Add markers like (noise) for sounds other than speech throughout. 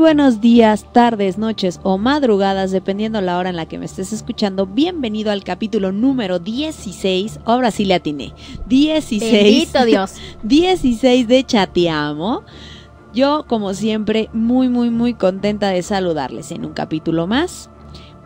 buenos días, tardes, noches o madrugadas, dependiendo la hora en la que me estés escuchando. Bienvenido al capítulo número 16. Ahora sí le atiné. 16. Bendito Dios. 16 (laughs) de Chateamo. Yo, como siempre, muy, muy, muy contenta de saludarles en un capítulo más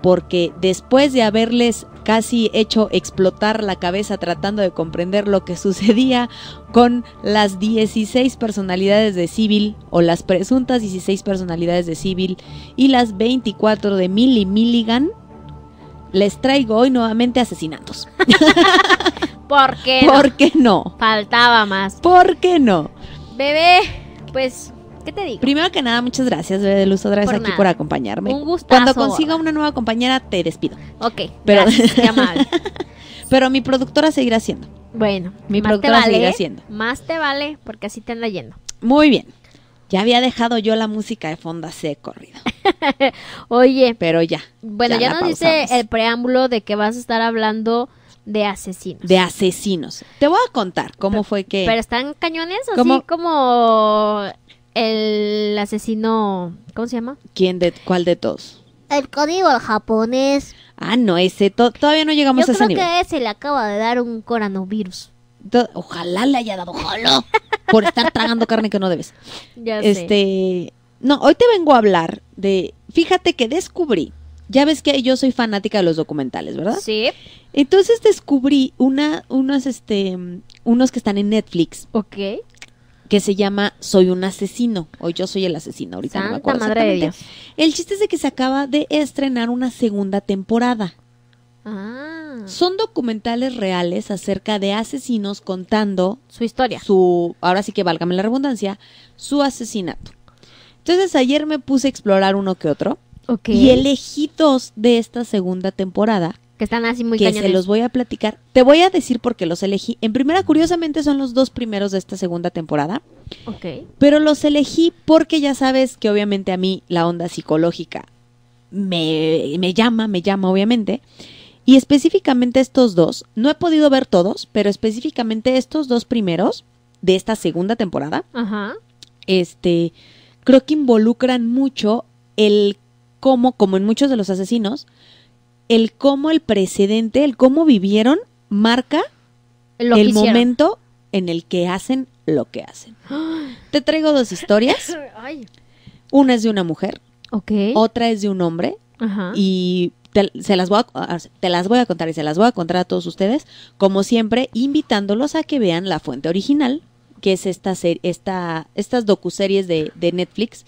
porque después de haberles casi hecho explotar la cabeza tratando de comprender lo que (laughs) sucedía con las 16 personalidades de Civil o las presuntas 16 personalidades de Civil y las 24 de Millie Milligan, les traigo hoy nuevamente asesinatos. (laughs) ¿Por qué? No? qué no? Faltaba más. ¿Por qué no? Bebé, pues ¿Qué te digo? Primero que nada, muchas gracias, Bebe de Luz, otra vez aquí por acompañarme. Un gusto. Cuando consiga una nueva compañera, te despido. Ok, pero... Gracias, amable. (laughs) pero mi productora seguirá siendo. Bueno, mi productora seguirá siendo. Más te vale, porque así te anda yendo. Muy bien. Ya había dejado yo la música de fondo así corrido. (laughs) Oye. Pero ya. Bueno, ya, nos dice el preámbulo de que vas a estar hablando de asesinos. De asesinos. Te voy a contar cómo fue que. Pero están cañones así como. como el asesino, ¿cómo se llama? ¿Quién de cuál de todos? El código japonés. Ah, no, ese todavía no llegamos a ese nivel. Yo creo que ese le acaba de dar un coronavirus. ojalá le haya dado, ojalá, por estar tragando carne que no debes. (laughs) Ya este, sé. no, hoy te vengo a hablar de, fíjate que descubrí ya ves que yo soy fanática de los documentales, ¿verdad? Sí. Entonces descubrí una, unos, este, unos que están en Netflix. Ok que se llama Soy un asesino o Yo soy el asesino, ahorita no me acuerdo madre De Dios. El chiste es de que se acaba de estrenar una segunda temporada. Ah. Son documentales reales acerca de asesinos contando su historia. Su, ahora sí que válgame la redundancia, su asesinato. Entonces ayer me puse a explorar uno que otro Ok. y elegí dos de esta segunda temporada que están así muy que se los voy a platicar. Te voy a decir por qué los elegí. En primera, curiosamente, son los dos primeros de esta segunda temporada. Ok. Pero los elegí porque ya sabes que obviamente a mí la onda psicológica me, me llama, me llama obviamente. Y específicamente estos dos, no he podido ver todos, pero específicamente estos dos primeros de esta segunda temporada, Ajá. este, creo que involucran mucho el cómo, como en muchos de los asesinos, el cómo el precedente, el cómo vivieron, marca el momento en el que hacen lo que hacen. (gasps) Te traigo dos historias. (laughs) Una es de una mujer, otra es de un hombre Ajá. y te, se las voy a, ah, te las voy a contar y se las voy a contar a todos ustedes, como siempre, invitándolos a que vean la fuente original, que es esta, esta estas docuseries de, de Netflix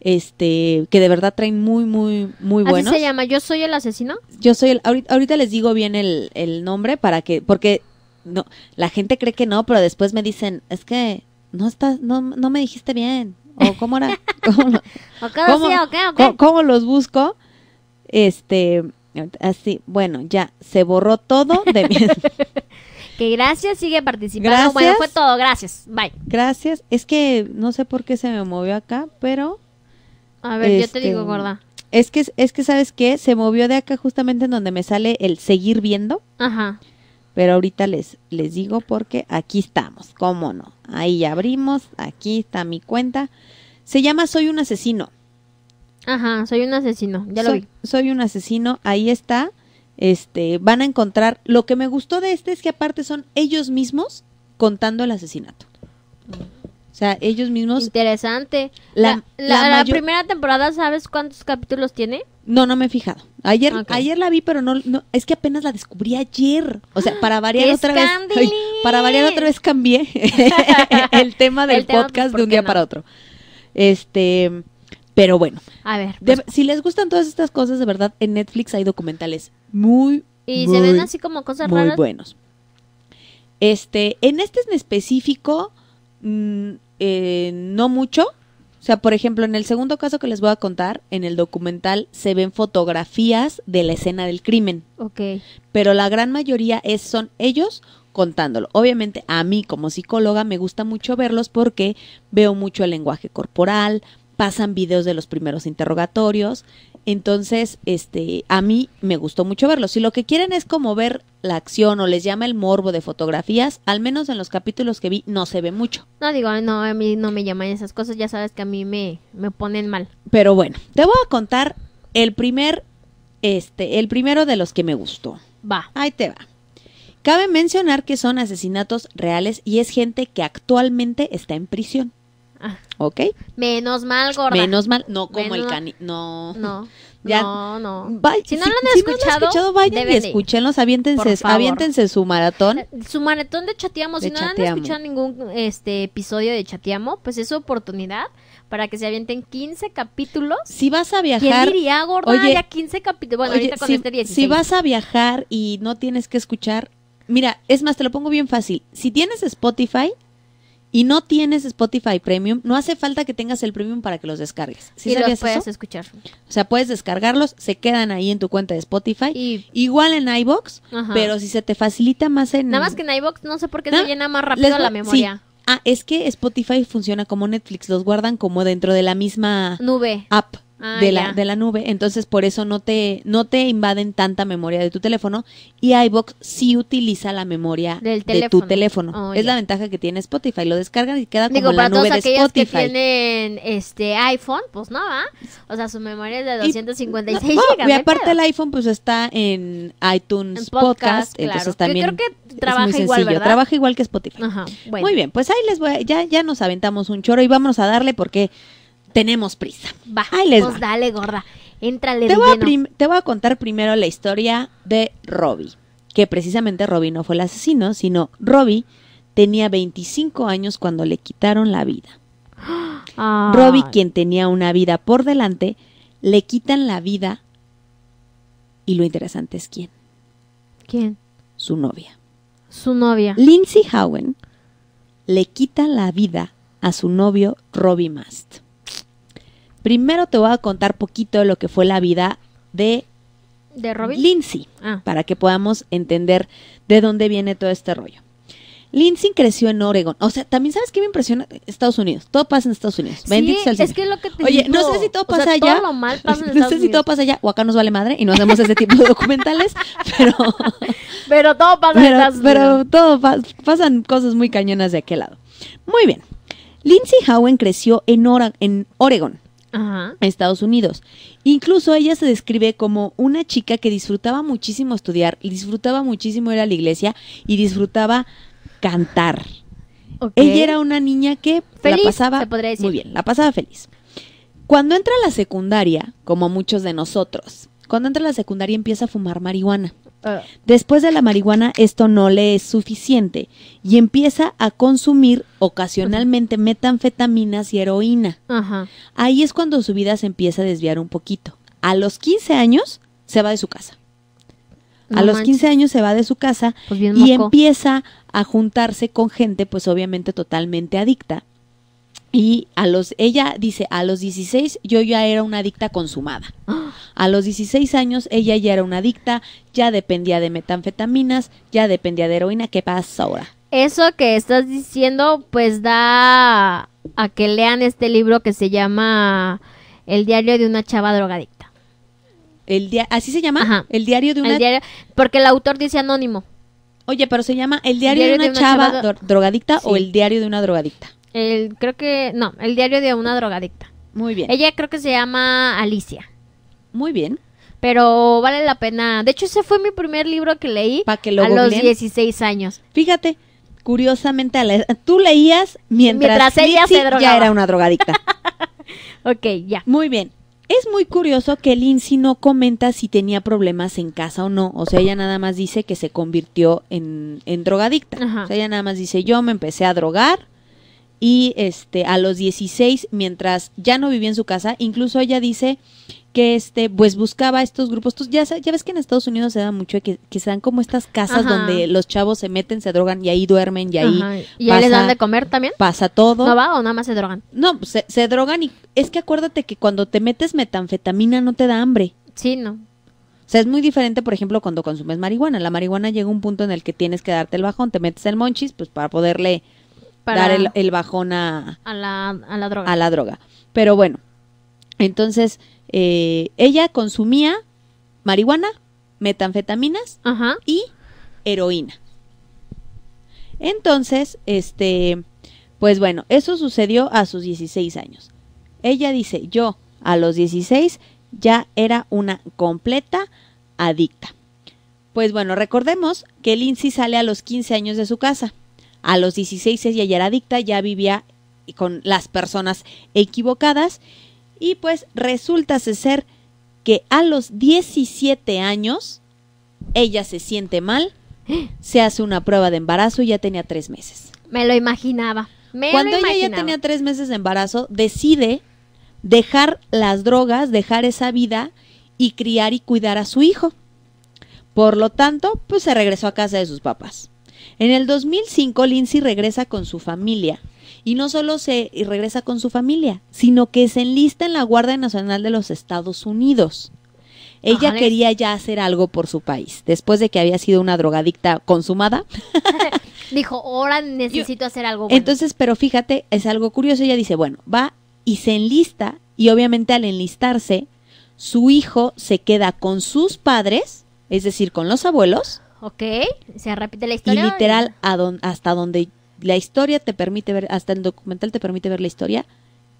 este que de verdad traen muy muy muy buenos. ¿cómo se llama? Yo soy el asesino. Yo soy el ahorita, les digo bien el, nombre para que porque no la gente cree que no, pero después me dicen, "Es que no estás no, me dijiste bien." O cómo era? (laughs) ¿Cómo, cómo, Cómo, los busco? Este, así, bueno, ya se borró todo de mi (laughs) (laughs) que gracias, sigue participando. Bueno, fue todo, gracias. Bye. Gracias. Es que no sé por qué se me movió acá, pero a ver, te este, digo, gorda. Es que, es que, ¿sabes qué? Se movió de acá justamente en donde me sale el seguir viendo. Ajá. Pero ahorita les, les digo porque aquí estamos, cómo no. Ahí abrimos, aquí está mi cuenta. Se llama Soy un asesino. Ajá, soy un asesino, ya lo vi. Soy un asesino, ahí está. Este, van a encontrar. Lo que me gustó de este es que aparte son ellos mismos contando el asesinato. O sea, ellos mismos... Interesante. La, primera temporada, ¿sabes cuántos capítulos tiene? No, no me he fijado. Ayer, ayer la vi, pero no, no, es que apenas la descubrí ayer. O sea, para (gasps) variar otra vez. para variar otra vez cambié (laughs) el tema del pues, podcast de un día para otro. Este, pero bueno. A ver. Pues. si les gustan todas estas cosas, de verdad, en Netflix hay documentales muy. Y se ven así como cosas raras. Muy buenos. Este, en este en específico. Mm, eh, no mucho. O sea, por ejemplo, en el segundo caso que les voy a contar, en el documental se ven fotografías de la escena del crimen. Pero la gran mayoría es, son ellos contándolo. Obviamente a mí como psicóloga me gusta mucho verlos porque veo mucho el lenguaje corporal, pasan videos de los primeros interrogatorios entonces, este, a mí me gustó mucho verlo. Si lo que quieren es como ver la acción o les llama el morbo de fotografías, al menos en los capítulos que vi no se ve mucho. No digo, no, a mí no me llaman esas cosas, ya sabes que a mí me, me ponen mal. Pero bueno, te voy a contar el primer, este, el primero de los que me gustó. Va. Ahí te va. Cabe mencionar que son asesinatos reales y es gente que actualmente está en prisión. (laughs) ¿Ok? Menos mal, gorda. Menos mal, no como el cani, no. No. (laughs) Ya. No, no. si, no lo han, escuchado, escúchenlos, aviéntense, su maratón. Su maratón de chateamos. si no han escuchado ningún este episodio de chateamo, pues es su oportunidad para que se avienten 15 capítulos. Si vas a viajar. gorda? ya 15 capítulos. Bueno, ahorita con este Si vas a viajar y no tienes que escuchar. Mira, es más, te lo pongo bien fácil. Si tienes Spotify, y no tienes Spotify Premium, no hace falta que tengas el Premium para que los descargues. ¿Sí y los puedes escuchar. O sea, puedes descargarlos, se quedan ahí en tu cuenta de Spotify. Igual en iBox, pero si se te facilita más en. Nada más que en iBox, no sé por qué se llena más rápido la memoria. Ah, es que Spotify funciona como Netflix, los guardan como dentro de la misma nube. App. Ah, de, la, de, la, nube. Entonces, por eso no te, no te invaden tanta memoria de tu teléfono. Y iBox sí utiliza la memoria de tu teléfono. Oh, es la ventaja que tiene Spotify. Lo descargan y queda como la nube de Spotify. que tienen este iPhone, pues no, ¿va? O sea, su memoria es de 256 y, Y aparte, el iPhone, pues está en iTunes Podcast. Entonces también. Yo creo que trabaja igual. Trabaja igual que Spotify. Muy bien, pues ahí les voy. ya, ya nos aventamos un choro y vamos a darle porque tenemos prisa. vamos, pues dale, gorda. Éntrale te voy, te voy a contar primero la historia de Robbie. Que precisamente Robbie no fue el asesino, sino Robbie tenía 25 años cuando le quitaron la vida. Robbie, quien tenía una vida por delante, le quitan la vida. Y lo interesante es quién. ¿Quién? Su novia. Su novia. Lindsay Howen le quita la vida a su novio Robbie Mast. Primero te voy a contar poquito de lo que fue la vida de, ¿De Lindsay, ah. para que podamos entender de dónde viene todo este rollo. Lindsay creció en Oregon. O sea, también sabes qué me impresiona Estados Unidos. Todo pasa en Estados Unidos. Sí, es que lo que Oye, (laughs) no sé si todo pasa allá. no sé si todo pasa allá o acá nos vale madre y no hacemos ese tipo de documentales, (laughs) pero (laughs) pero todo pasa en Estados Unidos. Pero todo pasa. pasan cosas muy cañonas de aquel lado. Muy bien. Lindsay Howen creció en, Oregón. en Oregon, Estados Unidos. Incluso ella se describe como una chica que disfrutaba muchísimo estudiar, disfrutaba muchísimo ir a la iglesia y disfrutaba cantar. Ella era una niña que la pasaba muy bien, la pasaba feliz. Cuando entra a la secundaria, como muchos de nosotros, cuando entra a la secundaria empieza a fumar marihuana. Ah. Después de la marihuana esto no le es suficiente y empieza a consumir ocasionalmente metanfetaminas y heroína. Ahí es cuando su vida se empieza a desviar un poquito. A los 15 años se va de su casa. A los 15 años se va de su casa pues y empieza a juntarse con gente pues obviamente totalmente adicta y a los, ella dice, a los 16 yo ya era una adicta consumada. A los 16 años ella ya era una adicta, ya dependía de metanfetaminas, ya dependía de heroína. ¿Qué pasa ahora? Eso que estás diciendo pues da a que lean este libro que se llama El diario de una chava drogadicta. El ¿Así se llama? El diario de una... diario, porque el autor dice anónimo. Oye, pero se llama El diario, de, una chava, drogadicta o El diario de una drogadicta. El, creo que, no, el diario de una drogadicta. Muy bien. Ella creo que se llama Alicia. Muy bien. Pero vale la pena. De hecho, ese fue mi primer libro que leí que a los 16 años. Fíjate, curiosamente, tú leías mientras, ella se drogaba. ya era una drogadicta. (laughs) ok, ya. Muy bien. Es muy curioso que Lindsay no comenta si tenía problemas en casa o no. O sea, ella nada más dice que se convirtió en, en drogadicta. O sea, ella nada más dice, yo me empecé a drogar y este a los 16 mientras ya no vivía en su casa incluso ella dice que este pues buscaba estos grupos Tú, ya ya ves que en Estados Unidos se da mucho que, que se dan como estas casas donde los chavos se meten se drogan y ahí duermen y ahí y les dan de comer también pasa todo no va o nada más se drogan no pues, se, se drogan y es que acuérdate que cuando te metes metanfetamina no te da hambre sí no o sea, es muy diferente, por ejemplo, cuando consumes marihuana. La marihuana llega a un punto en el que tienes que darte el bajón, te metes el monchis, pues para poderle dar el, bajón a, a, la, droga. Pero bueno, entonces eh, ella consumía marihuana, metanfetaminas y heroína. Entonces, este, pues bueno, eso sucedió a sus 16 años. Ella dice, yo a los 16 ya era una completa adicta. Pues bueno, recordemos que Lindsay sale a los 15 años de su casa. A los 16 ella ya era adicta, ya vivía con las personas equivocadas y pues resulta ser que a los 17 años ella se siente mal, se hace una prueba de embarazo y ya tenía tres meses. Me lo imaginaba. Cuando ella ya tenía tres meses de embarazo, decide dejar las drogas, dejar esa vida y criar y cuidar a su hijo. Por lo tanto, pues se regresó a casa de sus papás. En el 2005, Lindsay regresa con su familia. Y no solo se y regresa con su familia, sino que se enlista en la Guardia Nacional de los Estados Unidos. Ella quería ya hacer algo por su país, después de que había sido una drogadicta consumada. (laughs) Dijo, ahora necesito hacer algo. Bueno. Entonces, pero fíjate, es algo curioso. Ella dice, bueno, va y se enlista, y obviamente al enlistarse, su hijo se queda con sus padres, es decir, con los abuelos, Ok, se repite la historia. Y literal, hasta donde la historia te permite ver, hasta el documental te permite ver la historia,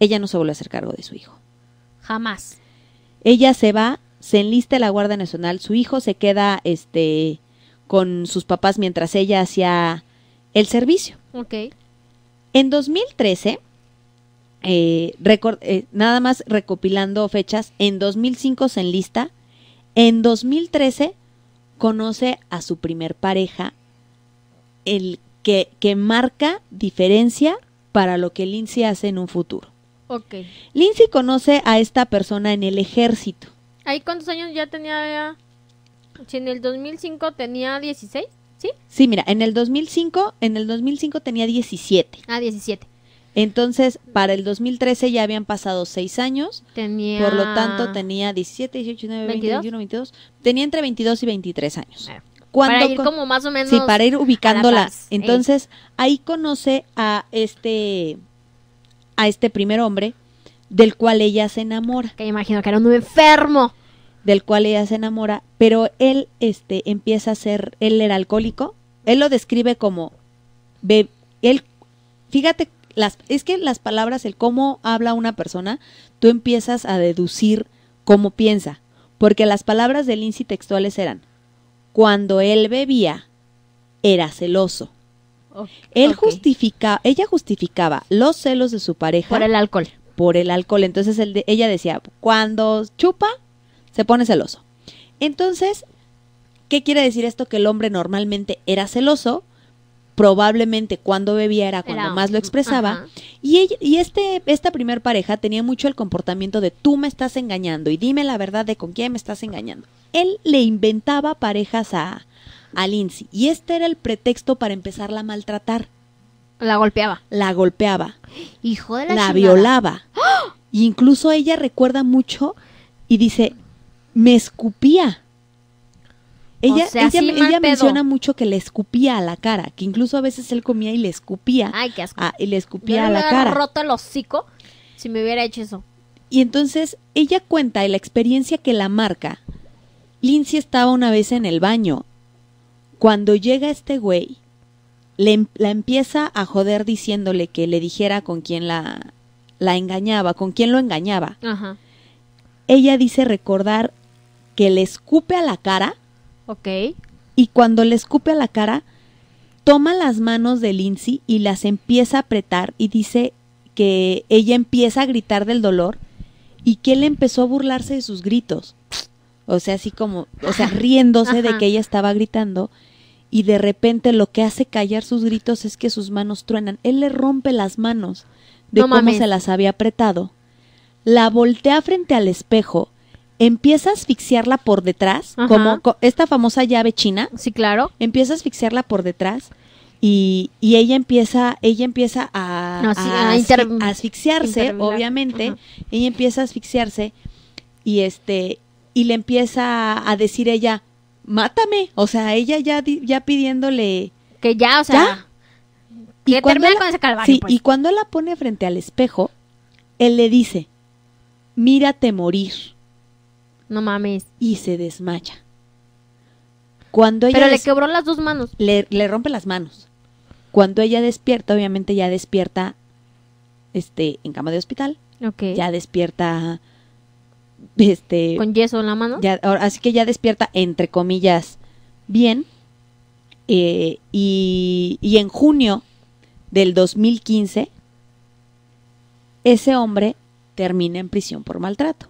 ella no se vuelve a hacer cargo de su hijo. Jamás. Ella se va, se enlista a la Guardia Nacional, su hijo se queda este, con sus papás mientras ella hacía el servicio. Ok. En 2013, eh, eh, nada más recopilando fechas, en 2005 se enlista, en 2013 conoce a su primer pareja, el que, marca diferencia para lo que Lindsay hace en un futuro. Ok. Lindsay conoce a esta persona en el ejército. ¿Ahí cuántos años ya tenía? Si en el 2005 tenía 16, ¿sí? Sí, mira, en el 2005, en el 2005 tenía 17. Ah, 17. Entonces, para el 2013 ya habían pasado seis años. Tenía... Por lo tanto, tenía 17, 18, 19, 20, 21, 22. Tenía entre 22 y 23 años. para ir como más o menos. Sí, para ir ubicándola. Entonces, ahí conoce a este, a este primer hombre del cual ella se enamora. Que imagino que era un enfermo. Del cual ella se enamora, pero él este, empieza a ser, él era alcohólico. Él lo describe como, él, fíjate es que las palabras, el cómo habla una persona, tú empiezas a deducir cómo piensa, porque las palabras del INSI textuales eran, cuando él bebía, era celoso. él ella justificaba los celos de su pareja. Por el alcohol. Por el alcohol. Entonces ella decía, cuando chupa, se pone celoso. Entonces, ¿qué quiere decir esto? Que el hombre normalmente era celoso probablemente cuando bebía era cuando más lo expresaba. Y, y este, esta primer pareja tenía mucho el comportamiento de tú me estás engañando y dime la verdad de con quién me estás engañando. Él le inventaba parejas a, a Lindsay y este era el pretexto para empezarla a maltratar. La golpeaba. La golpeaba. Hijo de la violaba. ¡Ah! Incluso ella recuerda mucho y dice, me escupía. Ella, menciona mucho que le escupía a la cara, que incluso a veces él comía y le escupía. Ay, qué asco. y le escupía a la cara. roto el hocico si me hubiera hecho eso. Y entonces ella cuenta la experiencia que la marca. Lindsay estaba una vez en el baño. Cuando llega este güey, le, em, la empieza a joder diciéndole que le dijera con quién la, la engañaba, con quién lo engañaba. Ella dice recordar que le escupe a la cara y cuando le escupe a la cara, toma las manos de Lindsay y las empieza a apretar y dice que ella empieza a gritar del dolor y que él empezó a burlarse de sus gritos. O sea, así como, o sea, (laughs) riéndose de que ella estaba gritando y de repente lo que hace callar sus gritos es que sus manos truenan. Él le rompe las manos de cómo se las había apretado. La voltea frente al espejo empieza a asfixiarla por detrás, como esta famosa llave china. Sí, claro. Empieza a asfixiarla por detrás y, ella empieza, ella empieza a, asfixiarse, obviamente. Ella empieza a asfixiarse y este y le empieza a decir ella, mátame. O sea, ella ya, ya pidiéndole. Que ya, o sea. Y termina con ese calvario. Sí, pues. y cuando la pone frente al espejo, él le dice, mírate morir. No mames. Y se desmaya. Cuando ella Pero le quebró las dos manos. Le, rompe las manos. Cuando ella despierta, obviamente ya despierta este, en cama de hospital. Ya despierta este con yeso en la mano. Ya, así que ya despierta entre comillas bien. Eh, y, y en junio del 2015 ese hombre termina en prisión por maltrato.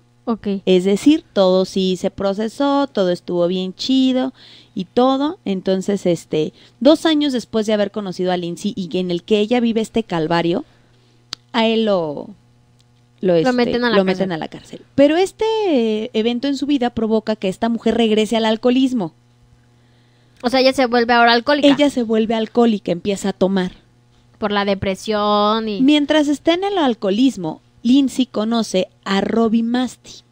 Es decir, todo sí se procesó, todo estuvo bien chido y todo. Entonces, este, dos años después de haber conocido a Lindsay y en el que ella vive este calvario, a él lo, este, meten, a la la cárcel. Pero este evento en su vida provoca que esta mujer regrese al alcoholismo. O sea, ella se vuelve ahora alcohólica. Ella se vuelve alcohólica, empieza a tomar. Por la depresión y... Mientras está en el alcoholismo, Lindsay conoce a Robbie Masti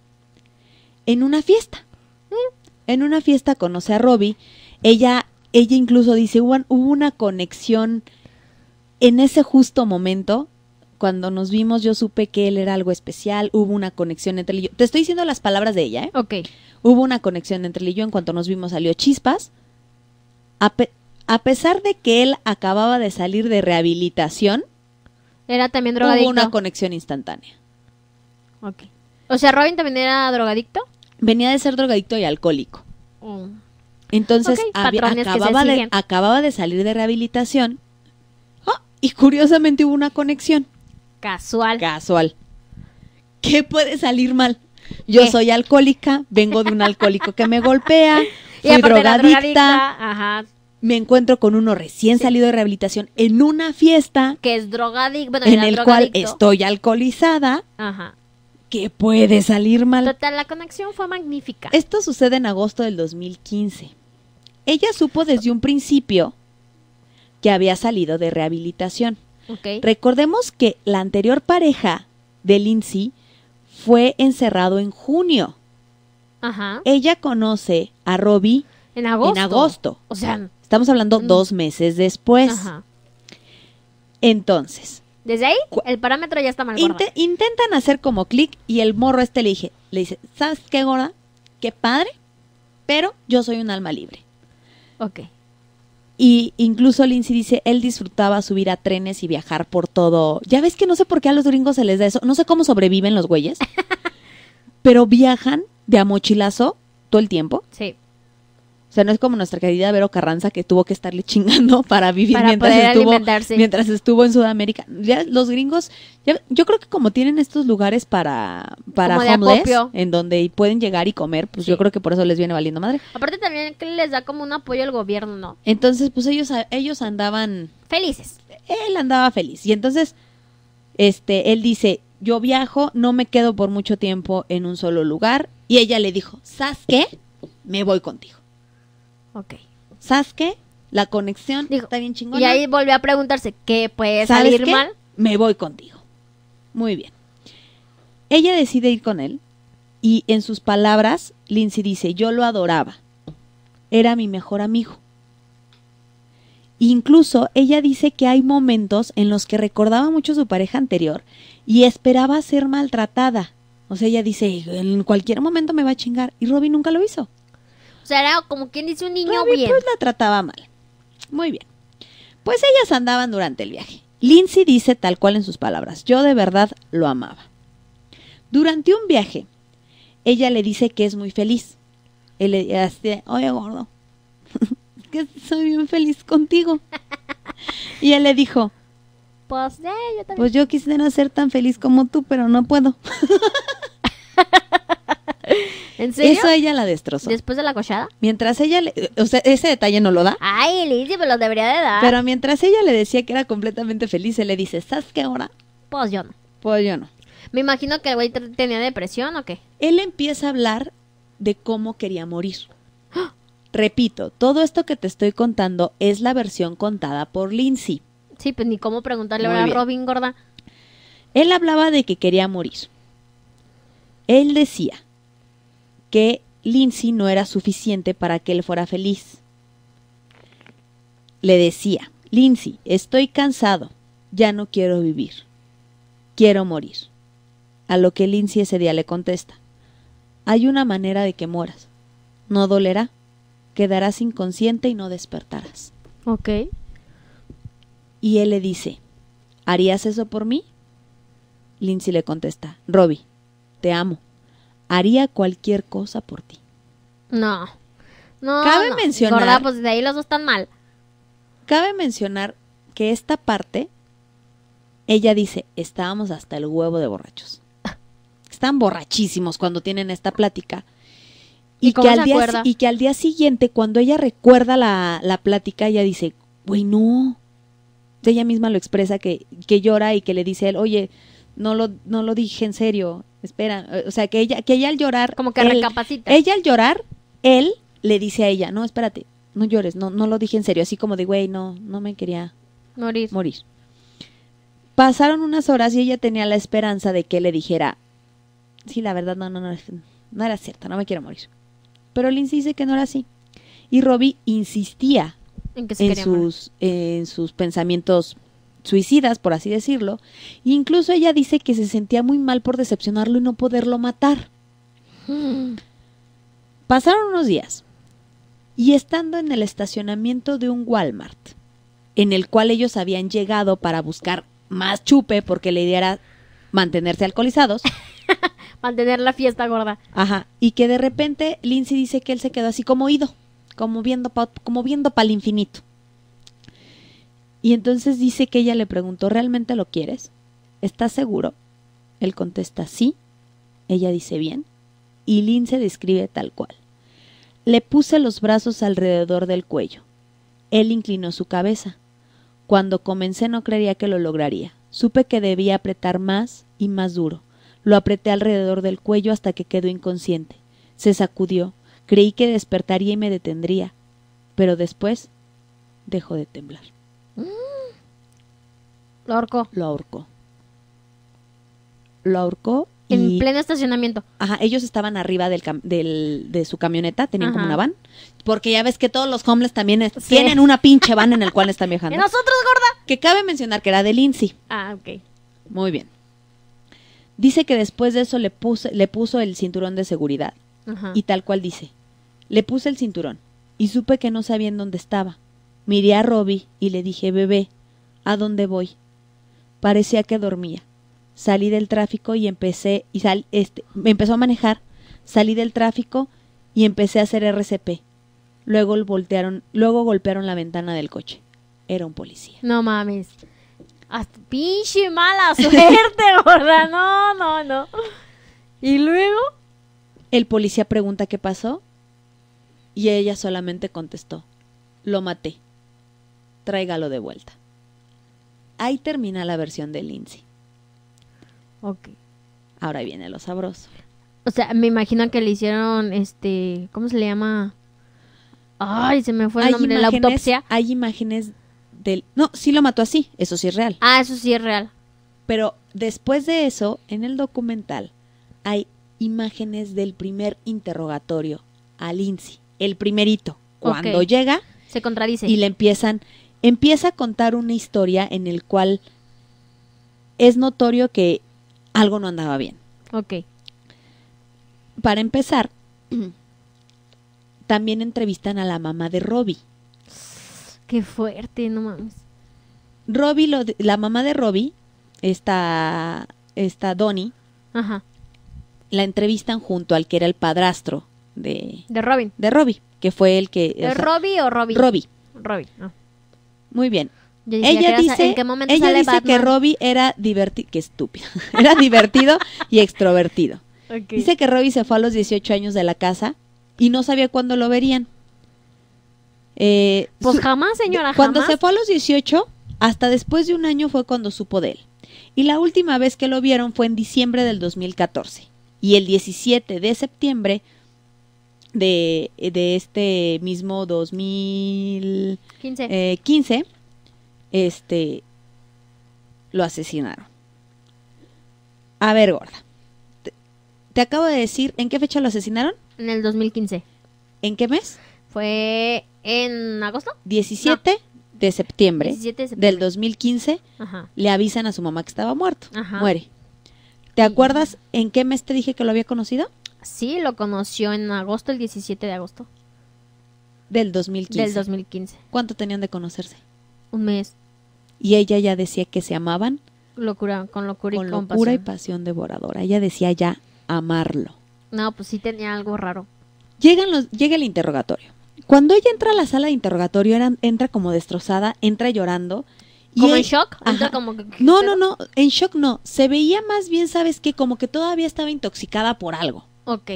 en una fiesta. Mm, en una fiesta conoce a Robbie. Ella, ella incluso dice, hubo una conexión en ese justo momento. Cuando nos vimos yo supe que él era algo especial, hubo una conexión entre él y yo. Te estoy diciendo las palabras de ella, ¿eh? Ok. Hubo una conexión entre él y yo, en cuanto nos vimos salió chispas. a pesar de que él acababa de salir de rehabilitación, era también drogadicto. Hubo una conexión instantánea. Ok. O sea, Robin también era drogadicto. Venía de ser drogadicto y alcohólico. Oh. Entonces acababa, de, salir de rehabilitación ah, y curiosamente hubo una conexión. Casual. Casual. ¿Qué puede salir mal? Yo soy alcohólica, vengo de un alcohólico que me golpea, (laughs) soy y drogadicta. drogadicta. Ajá me encuentro con uno recién salido de rehabilitación en una fiesta. Que es drogadicto. en el cual estoy alcoholizada. Ajá. Que puede salir mal. Total, la conexión fue magnífica. Esto sucede en agosto del 2015. Ella supo desde un principio que había salido de rehabilitación. Okay. Recordemos que la anterior pareja de Lindsay fue encerrado en junio. Ajá. Ella conoce a Robbie en agosto. En agosto. O sea, Estamos hablando mm. dos meses después. Ajá. Entonces. Desde ahí, el parámetro ya está mal. intentan hacer como clic y el morro este le, le dice, ¿sabes qué, gorda? Qué padre, pero yo soy un alma libre. Ok. Y incluso Lindsay dice, él disfrutaba subir a trenes y viajar por todo. Ya ves que no sé por qué a los gringos se les da eso. No sé cómo sobreviven los güeyes. (laughs) pero viajan de a mochilazo todo el tiempo. Sí sea, no es como nuestra querida Vero Carranza que tuvo que estarle chingando (laughs) para vivir mientras, estuvo, en Sudamérica. Ya los gringos, yo creo que como tienen estos lugares para, para en donde pueden llegar y comer, pues yo creo que por eso les viene valiendo madre. Aparte también que les da como un apoyo al gobierno, ¿no? Entonces, pues ellos, ellos andaban... Felices. Él andaba feliz. Y entonces, este, él dice, yo viajo, no me quedo por mucho tiempo en un solo lugar. Y ella le dijo, ¿sabes qué? Me voy contigo. Ok. ¿Sabes qué? La conexión está bien chingona. Y ahí volvió a preguntarse, ¿qué puede salir mal? Me voy contigo. Muy bien. Ella decide ir con él y en sus palabras, Lindsay dice, yo lo adoraba. Era mi mejor amigo. Incluso ella dice que hay momentos en los que recordaba mucho a su pareja anterior y esperaba ser maltratada. O sea, ella dice, en cualquier momento me va a chingar. Y Robbie nunca lo hizo sea, como quien dice un niño bien. Pues la trataba mal. Muy bien. Pues ellas andaban durante el viaje. Lindsay dice tal cual en sus palabras, yo de verdad lo amaba. Durante un viaje, ella le dice que es muy feliz. Él le dice, oye gordo, (laughs) que soy bien feliz contigo. (laughs) y él le dijo, pues, eh, yo pues yo quisiera ser tan feliz como tú, pero no puedo. (laughs) ¿En serio? Eso ella la destrozó. ¿Después de la cochada? Mientras ella le... O sea, ese detalle no lo da. Ay, Lindsay, pues lo debería de dar. Pero mientras ella le decía que era completamente feliz, él le dice, ¿sabes qué ahora? Pues yo no. Pues yo no. Me imagino que el güey tenía depresión o qué. Él empieza a hablar de cómo quería morir. (gasps) Repito, todo esto que te estoy contando es la versión contada por Lindsay. Sí, pues ni cómo preguntarle a Robin Gorda. Él hablaba de que quería morir. Él decía, que Lindsay no era suficiente para que él fuera feliz. Le decía, Lindsay, estoy cansado, ya no quiero vivir, quiero morir. A lo que Lindsay ese día le contesta, hay una manera de que moras. no dolerá, quedarás inconsciente y no despertarás. Ok. Y él le dice, ¿harías eso por mí? Lindsay le contesta, Robbie, te amo, haría cualquier cosa por ti. No. No. Cabe mencionar. pues de ahí los dos están mal. Cabe mencionar que esta parte, ella dice, estábamos hasta el huevo de borrachos. (laughs) Están borrachísimos cuando tienen esta plática. Y, que al día, y que al día siguiente, cuando ella recuerda la, plática, ella dice, güey, no. Ella misma lo expresa que, llora y que le dice oye, no lo, no lo dije en serio espera, o sea, que ella, que ella al llorar... Como que recapacita. Ella al llorar, él le dice a ella, no, espérate, no llores, no, no lo dije en serio, así como de, güey, no, no me quería morir. morir. Pasaron unas horas y ella tenía la esperanza de que le dijera, sí, la verdad, no, no, no, no era cierta, no me quiero morir. Pero él insiste que no era así. Y Robbie insistía en, que en sus, en sus pensamientos suicidas, por así decirlo, incluso ella dice que se sentía muy mal por decepcionarlo y no poderlo matar. Pasaron unos días y estando en el estacionamiento de un Walmart, en el cual ellos habían llegado para buscar más chupe porque la idea era mantenerse alcoholizados. (laughs) Mantener la fiesta gorda. Ajá. Y que de repente Lindsay dice que él se quedó así como ido, como viendo para como viendo para el infinito. Y entonces dice que ella le preguntó, ¿realmente lo quieres? ¿Estás seguro? Él contesta, sí. Ella dice, bien. Y Lynn se describe tal cual. Le puse los brazos alrededor del cuello. Él inclinó su cabeza. Cuando comencé no creía que lo lograría. Supe que debía apretar más y más duro. Lo apreté alrededor del cuello hasta que quedó inconsciente. Se sacudió. Creí que despertaría y me detendría. Pero después dejó de temblar. Mm. Lo ahorcó. Lo ahorcó. Lo ahorcó. En pleno estacionamiento. Ajá, ellos estaban arriba de su camioneta, tenían como una van. Porque ya ves que todos los homeless también tienen una pinche van en el cual están viajando. (laughs) nosotros, gorda? Que cabe mencionar que era de Lindsay. Ah, ok. Muy bien. Dice que después de eso le, puse, le puso el cinturón de seguridad. Ajá. Y tal cual dice, le puse el cinturón y supe que no sabía dónde estaba. Miré a Robbie y le dije, bebé, ¿a dónde voy? Parecía que dormía. Salí del tráfico y empecé, y sal, este, me empezó a manejar. Salí del tráfico y empecé a hacer RCP. Luego voltearon, luego golpearon la ventana del coche. Era un policía. No mames. pinche mala (laughs) suerte, gorda. No, no, no. ¿Y luego? El policía pregunta qué pasó y ella solamente contestó, lo maté tráigalo de vuelta. Ahí termina la versión de Lindsay. Ok. Ahora viene lo sabroso. O sea, me imagino que le hicieron, este, ¿cómo se le llama? Ay, se me fue el nombre la autopsia. Hay imágenes del... No, sí lo mató así, eso sí es real. Ah, eso sí es real. Pero después de eso, en el documental, hay imágenes del primer interrogatorio a Lindsay, el primerito, cuando llega. Se contradice. Y le empiezan, empieza a contar una historia en el cual es notorio que algo no andaba bien. Ok. Para empezar, (clears throat) también entrevistan a la mamá de Robbie. Qué fuerte, no mames. Robbie, la mamá de Robbie, esta, Donnie, Ajá. la entrevistan junto al que era el padrastro de... De Robin. De Robbie, que fue el que... Robbie o Robbie? Robbie. Robbie. Ah. Muy bien. Ella dice, que Robbie era divertido, que estúpido. (laughs) era divertido y extrovertido. Dice que Robbie se fue a los 18 años de la casa y no sabía cuándo lo verían. Eh, pues jamás, señora. Cuando se fue a los 18, hasta después de un año fue cuando supo de él. Y la última vez que lo vieron fue en diciembre del 2014. Y el 17 de septiembre de, este mismo 2015, eh, este, lo asesinaron. A ver, gorda. Te, acabo de decir, ¿en qué fecha lo asesinaron? En el 2015. ¿En qué mes? Fue en agosto. 17 de, septiembre del 2015. Le avisan a su mamá que estaba muerto. Muere. ¿Te acuerdas en qué mes te dije que lo había conocido? Sí, lo conoció en agosto, el 17 de agosto. Del 2015. Del 2015. ¿Cuánto tenían de conocerse? Un mes. Y ella ya decía que se amaban. Locura, con locura y con, con locura pasión. y pasión devoradora. Ella decía ya amarlo. No, pues sí tenía algo raro. Llegan los, llega el interrogatorio. Cuando ella entra a la sala de interrogatorio, entra como destrozada, entra llorando. Y en shock? como no, no, no, en shock no. Se veía más bien, ¿sabes qué? Como que todavía estaba intoxicada por algo. Ok.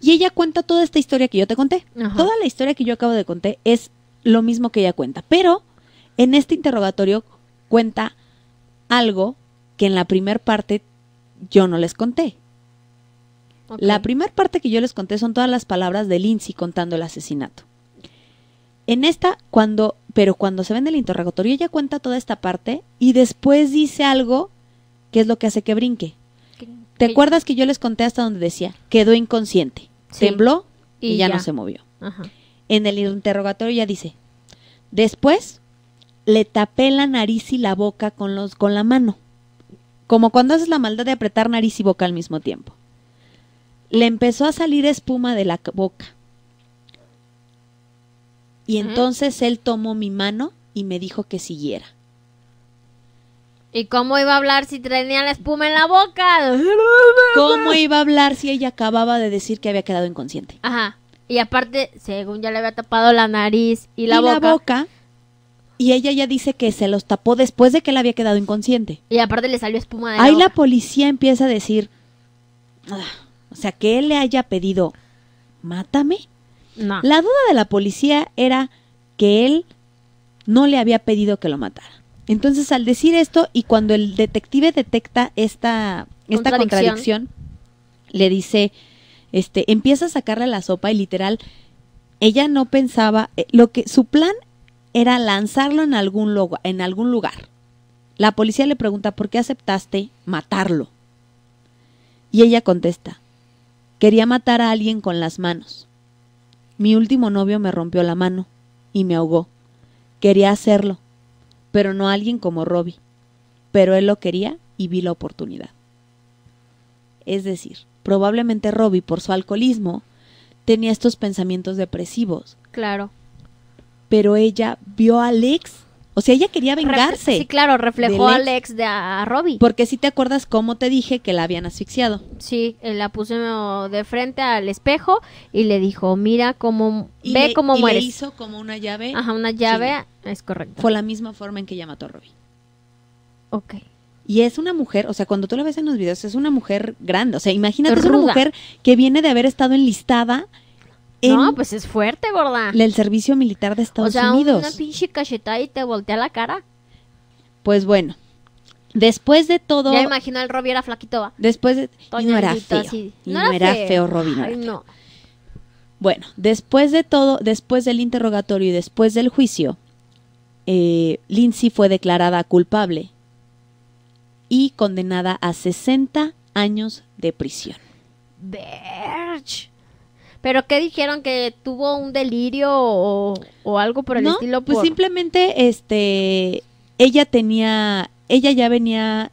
Y ella cuenta toda esta historia que yo te conté. Toda la historia que yo acabo de contar es lo mismo que ella cuenta. Pero en este interrogatorio cuenta algo que en la primera parte yo no les conté. La primera parte que yo les conté son todas las palabras de Lindsay contando el asesinato. En esta, cuando, pero cuando se ven el interrogatorio, ella cuenta toda esta parte y después dice algo que es lo que hace que brinque. ¿Te acuerdas que yo les conté hasta donde decía? Quedó inconsciente, tembló y, ya, no se movió. En el interrogatorio ya dice, después le tapé la nariz y la boca con, los, con la mano, como cuando haces la maldad de apretar nariz y boca al mismo tiempo. Le empezó a salir espuma de la boca. Y entonces él tomó mi mano y me dijo que siguiera. ¿Y cómo iba a hablar si tenía la espuma en la boca? ¿Cómo iba a hablar si ella acababa de decir que había quedado inconsciente? Ajá. Y aparte, según ya le había tapado la nariz y la y La boca. Y ella ya dice que se los tapó después de que él había quedado inconsciente. Y aparte le salió espuma de Ahí la, la policía empieza a decir. Ah, o sea, que él le haya pedido. Mátame. No. La duda de la policía era que él no le había pedido que lo matara. Entonces, al decir esto y cuando el detective detecta esta, esta contradicción. le dice, este, empieza a sacarle la sopa y literal, ella no pensaba, eh, lo que su plan era lanzarlo en algún, en algún lugar. La policía le pregunta, ¿por qué aceptaste matarlo? Y ella contesta, quería matar a alguien con las manos. Mi último novio me rompió la mano y me ahogó. Quería hacerlo, pero no alguien como Robbie. Pero él lo quería y vi la oportunidad. Es decir, probablemente Robbie, por su alcoholismo, tenía estos pensamientos depresivos. Claro. Pero ella vio a Alex o sea, ella quería vengarse. sí, claro, reflejó al ex de a, Robbie. Porque si te acuerdas cómo te dije que la habían asfixiado. Sí, eh, la puso de frente al espejo y le dijo, mira cómo, ve cómo mueres. y Le hizo como una llave. Ajá, una llave, es correcto. Fue la misma forma en que ella mató a Robbie. Ok. Y es una mujer, o sea, cuando tú la ves en los videos, es una mujer grande. O sea, imagínate, es una mujer que viene de haber estado enlistada no, pues es fuerte, gorda. El servicio militar de Estados Unidos. O sea, una pinche cachetada y te voltea la cara. Pues bueno, después de todo... Ya imagino el Robbie era flaquito, Después de... Y no era feo. No, era feo, No, Bueno, después de todo, después del interrogatorio y después del juicio, eh, Lindsay fue declarada culpable y condenada a 60 años de prisión. ¿Pero qué dijeron? ¿Que tuvo un delirio o, algo por el estilo? Pues simplemente, este, ella tenía, ella ya venía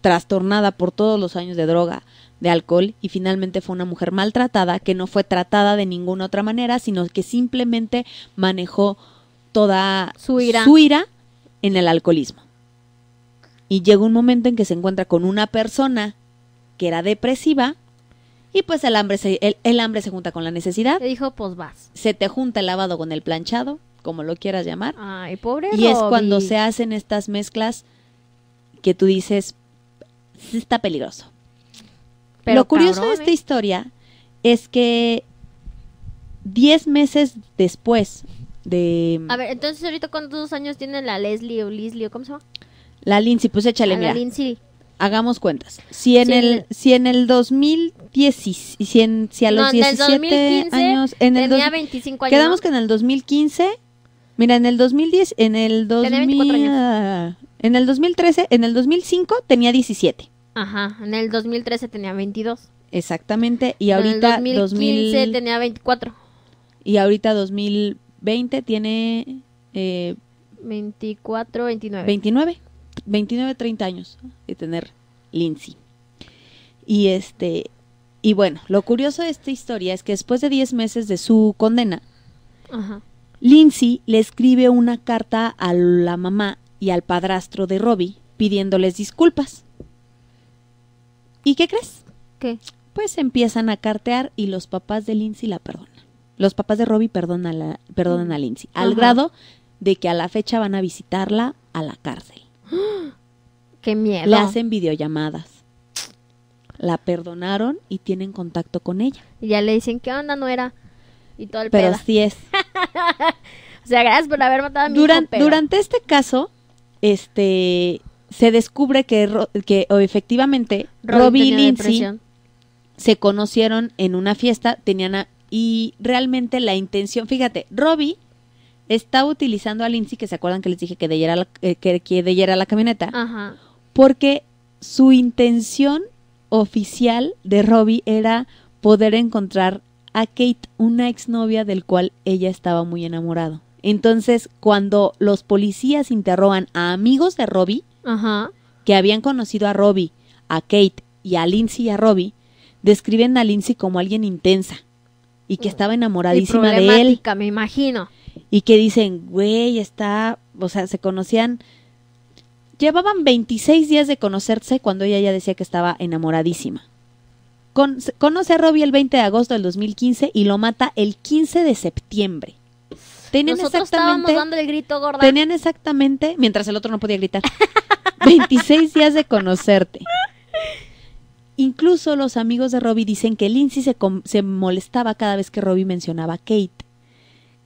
trastornada por todos los años de droga, de alcohol, y finalmente fue una mujer maltratada que no fue tratada de ninguna otra manera, sino que simplemente manejó toda su ira, su ira en el alcoholismo. Y llega un momento en que se encuentra con una persona que era depresiva, y pues el hambre se, el, hambre se junta con la necesidad. Le dijo, pues vas. Se te junta el lavado con el planchado, como lo quieras llamar. Ay, pobre. Y es cuando se hacen estas mezclas que tú dices, está peligroso. lo curioso de esta ¿eh? historia es que 10 meses después de... A ver, entonces ahorita cuántos años tiene la Leslie o Leslie o cómo se llama? La Lindsay, pues échale, mira. La Lindsay hagamos cuentas. Si en el si en el 2010 si, a los 17 años en el 25 Quedamos que en el 2015 Mira, en el 2010, en el 2000, en el 2013, en el 2005 tenía 17. Ajá, en el 2013 tenía 22. Exactamente, y ahorita en el 2015 tenía 24. Y ahorita 2020 tiene 24, 29. 29. 29, 30 años de tener Lindsay. Y este, y bueno, lo curioso de esta historia es que después de 10 meses de su condena, Lindsay le escribe una carta a la mamá y al padrastro de Robbie pidiéndoles disculpas. ¿Y qué crees? ¿Qué? Pues empiezan a cartear y los papás de Lindsay la perdonan. Los papás de Robbie perdonan, perdonan a mm. Lindsay, al grado de que a la fecha van a visitarla a la cárcel. (gasps) ¡Qué miedo! Le hacen videollamadas. La perdonaron y tienen contacto con ella. Y ya le dicen, ¿qué onda, no era? Y todo el Pero así es. (laughs) o sea, gracias por haber matado a mi Durante este caso, este se descubre que, que efectivamente Robbie, y Lindsay se conocieron en una fiesta, tenían y realmente la intención, fíjate, Robbie estaba utilizando a Lindsay, que se acuerdan que les dije que de ella era la, eh, que, la camioneta, porque su intención oficial de Robbie era poder encontrar a Kate, una exnovia del cual ella estaba muy enamorado. Entonces, cuando los policías interrogan a amigos de Robbie, Ajá. que habían conocido a Robbie, a Kate y a Lindsay y a Robbie, describen a Lindsay como alguien intensa y que mm. estaba enamoradísima de él. me imagino y que dicen, güey, está, o sea, se conocían, llevaban 26 días de conocerse cuando ella ya decía que estaba enamoradísima. conoce a Robbie el 20 de agosto del 2015 y lo mata el 15 de septiembre. Tenían Nosotros exactamente, estábamos dando el grito, gorda. Tenían exactamente, mientras el otro no podía gritar, 26 (laughs) días de conocerte. Incluso los amigos de Robbie dicen que Lindsay se, se molestaba cada vez que Robbie mencionaba a Kate.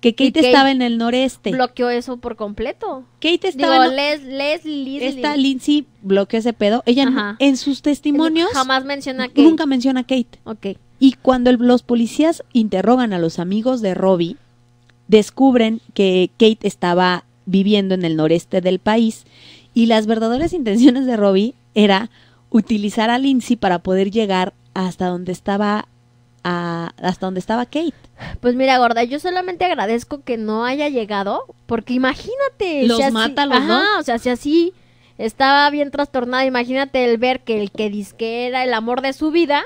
Que Kate, estaba en el noreste. Bloqueó eso por completo. Kate estaba. Les, les, esta Lindsay bloqueó ese pedo. Ella en sus testimonios. Jamás menciona a Kate. Nunca menciona a Kate. Ok. Y cuando los policías interrogan a los amigos de Robbie, descubren que Kate estaba viviendo en el noreste del país y las verdaderas intenciones de Robbie era utilizar a Lindsay para poder llegar hasta donde estaba hasta donde estaba Kate. Pues mira, gorda, yo solamente agradezco que no haya llegado, porque imagínate. Los mata así, los ¿no? O sea, si así estaba bien trastornada, imagínate el ver que el que disque era el amor de su vida,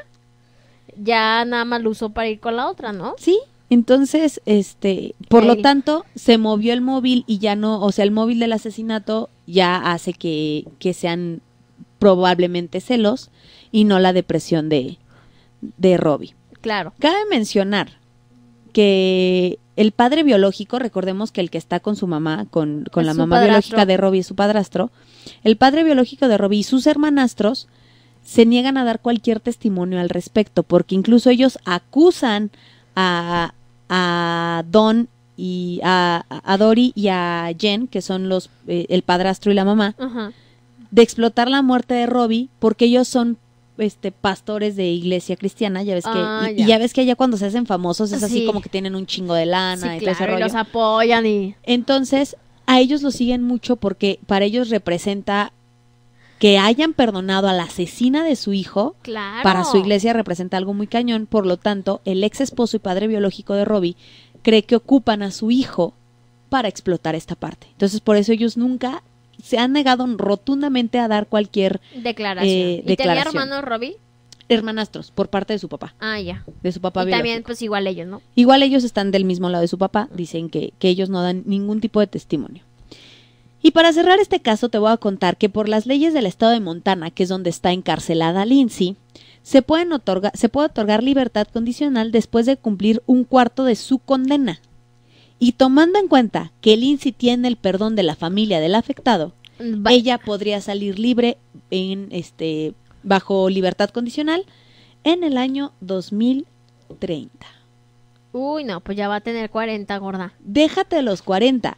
ya nada más lo usó para ir con la otra, ¿no? Sí. Entonces, este, por lo tanto, se movió el móvil y ya no, o sea, el móvil del asesinato ya hace que, sean probablemente celos y no la depresión de, de Robbie. Claro. Cabe mencionar que el padre biológico, recordemos que el que está con su mamá, con, la mamá biológica de Robbie y su padrastro, el padre biológico de Robbie y sus hermanastros se niegan a dar cualquier testimonio al respecto, porque incluso ellos acusan a, a Don y a, a Dory y a Jen, que son los eh, el padrastro y la mamá, de explotar la muerte de Robbie, porque ellos son este pastores de iglesia cristiana, ya ves que ah, y, ya. ves que allá cuando se hacen famosos es así como que tienen un chingo de lana y los apoyan y Entonces, a ellos los siguen mucho porque para ellos representa que hayan perdonado a la asesina de su hijo, para su iglesia representa algo muy cañón, por lo tanto, el ex esposo y padre biológico de Robbie cree que ocupan a su hijo para explotar esta parte. Entonces, por eso ellos nunca se han negado rotundamente a dar cualquier eh, declaración. ¿Y tenía hermanos Robbie? Hermanastros, por parte de su papá. Ah, ya. De su papá. Y también, pues igual ellos, ¿no? Igual ellos están del mismo lado de su papá, dicen que, ellos no dan ningún tipo de testimonio. Y para cerrar este caso te voy a contar que por las leyes del estado de Montana, que es donde está encarcelada Lindsay, se, pueden se puede otorgar libertad condicional después de cumplir un cuarto de su condena. Y tomando en cuenta que Lindsay tiene el perdón de la familia del afectado, ella podría salir libre en este bajo libertad condicional en el año 2030. Uy, no, pues ya va a tener 40, gorda. Déjate los 40.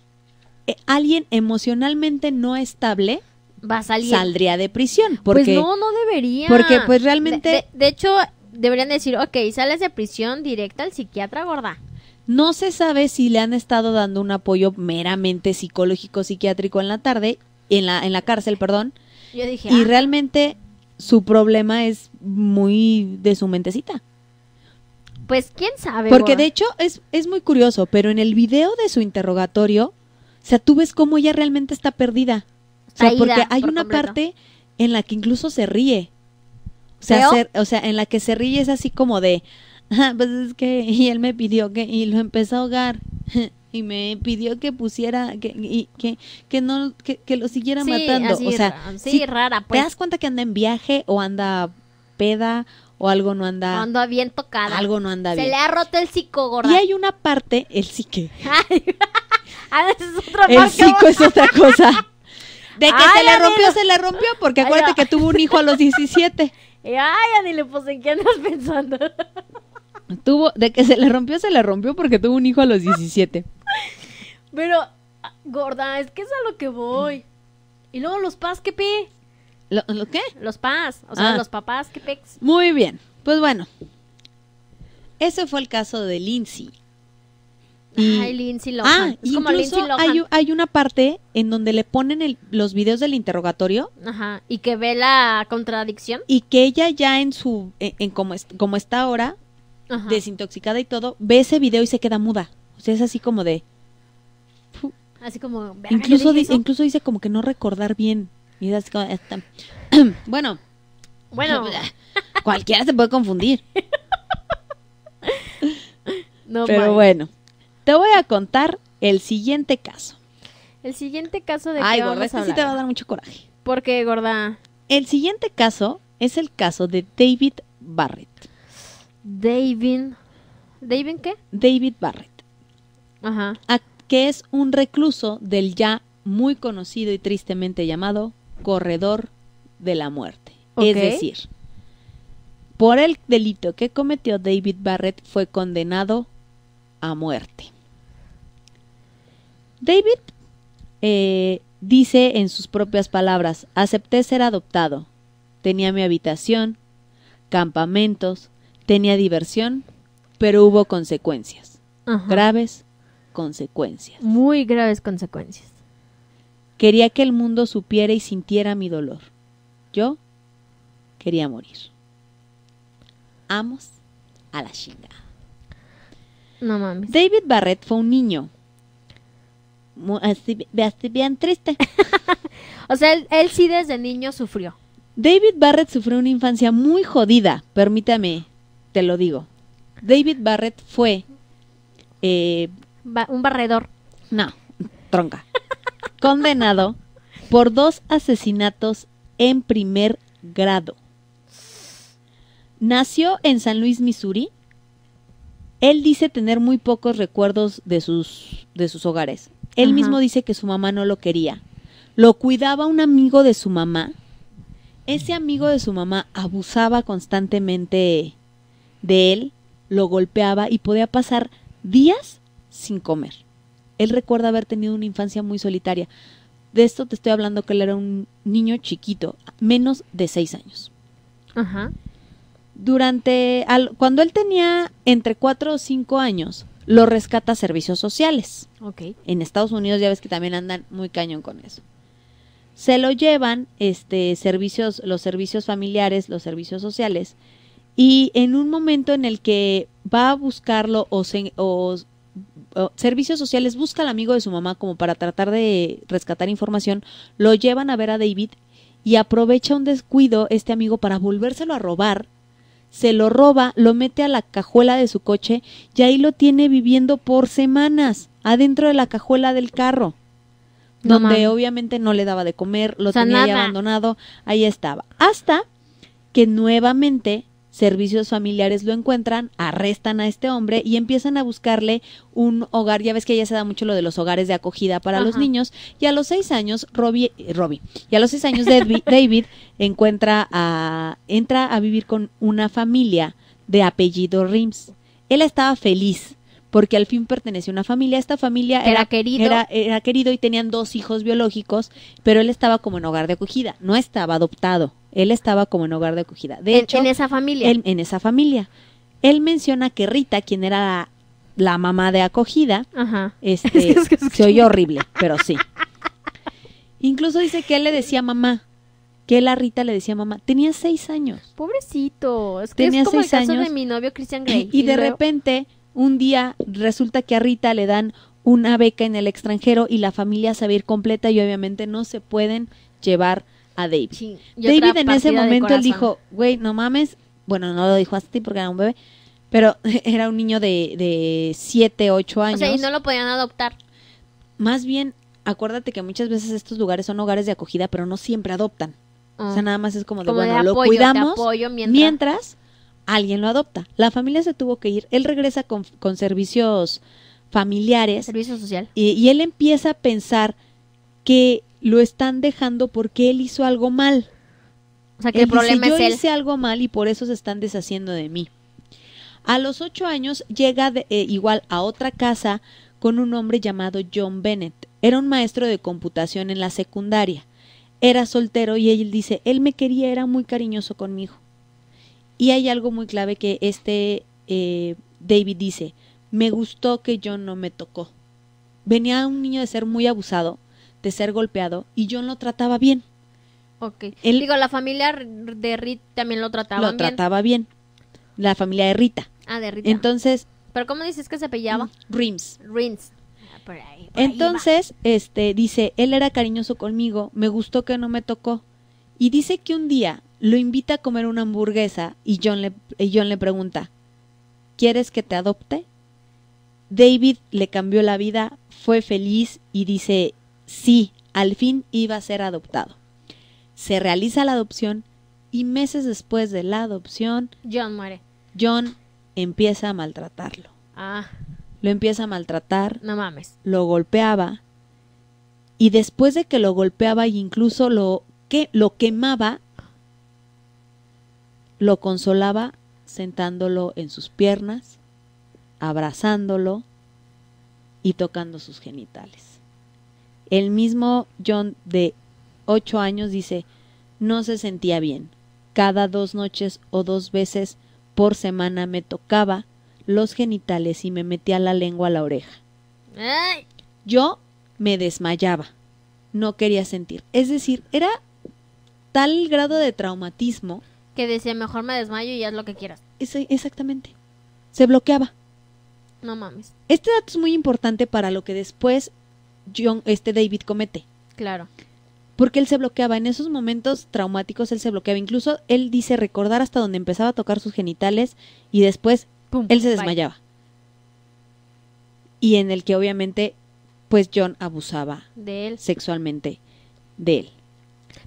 Eh, alguien emocionalmente no estable va a salir. saldría de prisión. Pues porque, pues no, no debería. Porque pues realmente... De, hecho, deberían decir, ok, sales de prisión directa al psiquiatra, gorda. No se sabe si le han estado dando un apoyo meramente psicológico psiquiátrico en la tarde, en la en la cárcel, perdón. Yo dije, y ah". realmente su problema es muy de su mentecita. Pues quién sabe. Porque de hecho es, es muy curioso, pero en el video de su interrogatorio, o sea, tú ves cómo ella realmente está perdida. O sea, porque hay una parte en la que incluso se ríe. O sea, o sea, en la que se ríe es así como de, (laughs) pues es que, y él me pidió que, y lo empezó a ahogar. (laughs) y me pidió que pusiera que y, que, que no que, que lo siguiera matando o sea sí, rara pues. te das cuenta que anda en viaje o anda peda o algo no anda anda bien tocada algo no anda bien se le ha roto el psico gorda y hay una parte el psique (laughs) ah, es otra el psico es otra cosa de que se le rompió se le rompió porque acuérdate que tuvo un hijo a los 17 Ay, le puse, en qué andas pensando Tuvo, de que se le rompió, se le rompió porque tuvo un hijo a los 17. Pero, ah, gorda, es que es a lo que voy. Y luego los pas, ¿qué pe? ¿Lo, qué? Los pas, o sea, ah. los papás, ¿qué pex? Muy bien, pues bueno. Ese fue el caso de Lindsay. Y, Ay, Lindsay Lohan. Ah, incluso Hay, hay, una parte en donde le ponen los videos del interrogatorio. Ajá. Y que ve la contradicción. Y que ella ya en su, e, en, como, como está ahora, desintoxicada y todo, ve ese video y se queda muda. O sea, es así como de... Así como... Incluso, incluso dice como que no recordar bien. (clears throat) bueno. Bueno. (laughs) Cualquiera se puede confundir. (laughs) No Pero bueno, te voy a contar el siguiente caso. El siguiente caso de... Ay, gorda, este sí te va a dar mucho coraje. Porque gorda? El siguiente caso es el caso de David Barrett. David. ¿David qué? David Barrett. Ajá. que es un recluso del ya muy conocido y tristemente llamado Corredor de la Muerte. Es decir, por el delito que cometió David Barrett fue condenado a muerte. David eh, dice en sus propias palabras, acepté ser adoptado. Tenía mi habitación, campamentos, Tenía diversión, pero hubo consecuencias. Graves consecuencias. Muy graves consecuencias. Quería que el mundo supiera y sintiera mi dolor. Yo quería morir. Amos a la chinga. No mames. David Barrett fue un niño. bien triste. (laughs) o sea, él sí desde niño sufrió. David Barrett sufrió una infancia muy jodida, permítame te lo digo. David Barrett fue... Eh, un barredor. No, tronca. (laughs) condenado por dos asesinatos en primer grado. Nació en San Luis, Missouri. Él dice tener muy pocos recuerdos de sus, de sus hogares. Él mismo dice que su mamá no lo quería. Lo cuidaba un amigo de su mamá. Ese amigo de su mamá abusaba constantemente de él, lo golpeaba y podía pasar días sin comer. Él recuerda haber tenido una infancia muy solitaria. De esto te estoy hablando que él era un niño chiquito, menos de seis años. Ajá. Durante, cuando él tenía entre cuatro o cinco años, lo rescata servicios sociales. Okay. En Estados Unidos ya ves que también andan muy cañón con eso. Se lo llevan, este, servicios, los servicios familiares, los servicios sociales, y en un momento en el que va a buscarlo o, servicios sociales busca al amigo de su mamá como para tratar de rescatar información, lo llevan a ver a David y aprovecha un descuido este amigo para volvérselo a robar. Se lo roba, lo mete a la cajuela de su coche y ahí lo tiene viviendo por semanas, adentro de la cajuela del carro donde obviamente no le daba de comer, lo tenía ahí abandonado, ahí estaba. Hasta que nuevamente Servicios familiares lo encuentran, arrestan a este hombre y empiezan a buscarle un hogar. Ya ves que ya se da mucho lo de los hogares de acogida para los niños. Y a los seis años, Robbie, eh, Robbie y a los seis años (laughs) David, encuentra a, entra a vivir con una familia de apellido Rims. Él estaba feliz porque al fin pertenecía a una familia. Esta familia era, era querido. Era, era, querido y tenían dos hijos biológicos, pero él estaba como en hogar de acogida, no estaba adoptado. Él estaba como en hogar de acogida. De en, hecho, en esa familia. en esa familia. Él menciona que Rita, quien era la, mamá de acogida, este, (laughs) se oyó horrible, pero sí. Incluso dice que él le decía mamá, que la Rita le decía mamá, tenía seis años. Pobrecito, es que tenía es como seis el caso años, de mi novio Christian (clears throat) Grey. Y, de repente, un día resulta que a Rita le dan una beca en el extranjero y la familia se va a ir completa y obviamente no se pueden llevar a David. David en ese momento él dijo, güey, no mames. Bueno, no lo dijo así porque era un bebé, pero (laughs) era un niño de 7, 8 años. O sea, y no lo podían adoptar. Más bien, acuérdate que muchas veces estos lugares son hogares de acogida, pero no siempre adoptan. O sea, ah. nada más es como de, bueno, lo cuidamos apoyo mientras... alguien lo adopta. La familia se tuvo que ir, él regresa con, servicios familiares. Servicio social. y él empieza a pensar que lo están dejando porque él hizo algo mal. O sea, que el problema es Yo hice algo mal y por eso se están deshaciendo de mí. A los ocho años llega eh, igual a otra casa con un hombre llamado John Bennett. Era un maestro de computación en la secundaria. Era soltero y él dice, él me quería, era muy cariñoso conmigo. Y hay algo muy clave que este eh, David dice, me gustó que John no me tocó. Venía un niño de ser muy abusado, de ser golpeado y John lo trataba bien. Ok. Digo, la familia de Rita también lo trataba bien. Lo trataba bien. La familia de Rita. Ah, de Rita. Entonces. ¿Pero cómo dices que se apellaba? Rims. Rims. Ah, por ahí, Entonces, este, dice, él era cariñoso conmigo, me gustó que no me tocó. Y dice que un día lo invita a comer una hamburguesa y John le, y John le pregunta, ¿quieres que te adopte? David le cambió la vida, fue feliz y dice, Sí, al fin iba a ser adoptado. Se realiza la adopción y meses después de la adopción, John muere. John empieza a maltratarlo. Ah. Lo empieza a maltratar. No mames. Lo golpeaba. Y después de que lo golpeaba e incluso lo, lo quemaba, lo consolaba sentándolo en sus piernas, abrazándolo y tocando sus genitales. El mismo John de ocho años dice, no se sentía bien. Cada dos noches o dos veces por semana me tocaba los genitales y me metía la lengua a la oreja. Yo me desmayaba, no quería sentir. Es decir, era tal grado de traumatismo. Que decía, mejor me desmayo y haz lo que quieras. exactamente. Se bloqueaba. No mames. Este dato es muy importante para lo que después John, este David comete. Claro. Porque él se bloqueaba, en esos momentos traumáticos él se bloqueaba, incluso él dice recordar hasta donde empezaba a tocar sus genitales y después él se desmayaba. Y en el que obviamente pues John abusaba de él sexualmente de él.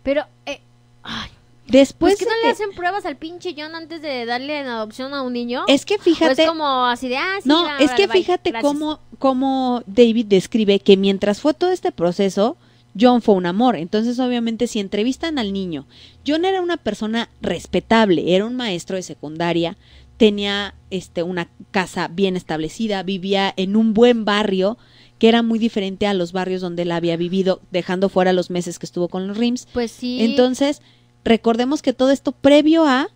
Pero eh, ay, Después ¿Es pues que no le hacen pruebas al pinche John antes de darle en adopción a un niño? Es que fíjate. como así de, ah, No, es que fíjate cómo, cómo David describe que mientras fue todo este proceso, John fue un amor. Entonces, obviamente, si entrevistan al niño, John era una persona respetable, era un maestro de secundaria, tenía este, una casa bien establecida, vivía en un buen barrio que era muy diferente a los barrios donde él había vivido, dejando fuera los meses que estuvo con los Rims. Pues sí. Entonces, Recordemos que todo esto previo a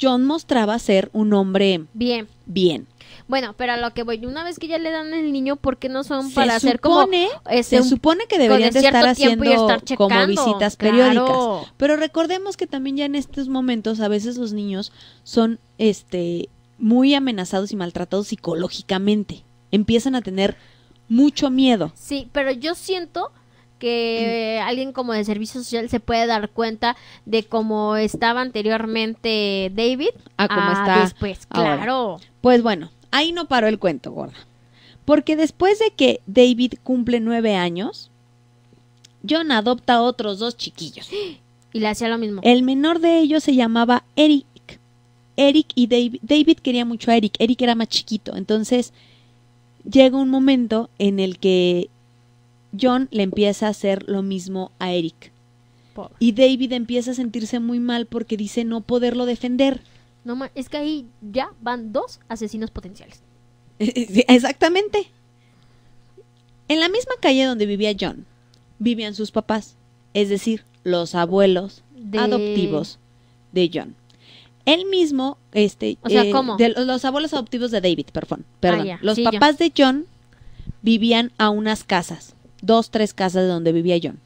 John mostraba ser un hombre bien. Bien. Bueno, pero a lo que voy, una vez que ya le dan el niño, ¿por qué no son para hacer como se supone que deberían estar haciendo como visitas periódicas? Pero recordemos que también ya en estos momentos a veces los niños son este muy amenazados y maltratados psicológicamente. Empiezan a tener mucho miedo. Sí, pero yo siento que alguien como de servicio social se puede dar cuenta de cómo estaba anteriormente David ah, a cómo estaba. después, claro. Pues bueno, ahí no paró el cuento, gorda. Porque después de que David cumple nueve años, John adopta otros dos chiquillos. (gasps) Y le hacía lo mismo. El menor de ellos se llamaba Eric. Eric y David. David quería mucho a Eric. Eric era más chiquito. Entonces, llega un momento en el que John le empieza a hacer lo mismo a Eric. Y David empieza a sentirse muy mal porque dice no poderlo defender. No, es que ahí ya van dos asesinos potenciales. (laughs) Exactamente. En la misma calle donde vivía John, vivían sus papás, es decir, los abuelos adoptivos de John. Él mismo, este, o sea, eh, ¿cómo? los abuelos adoptivos de David, perdón, ah, Los papás de John vivían a unas casas dos, tres casas de donde vivía John.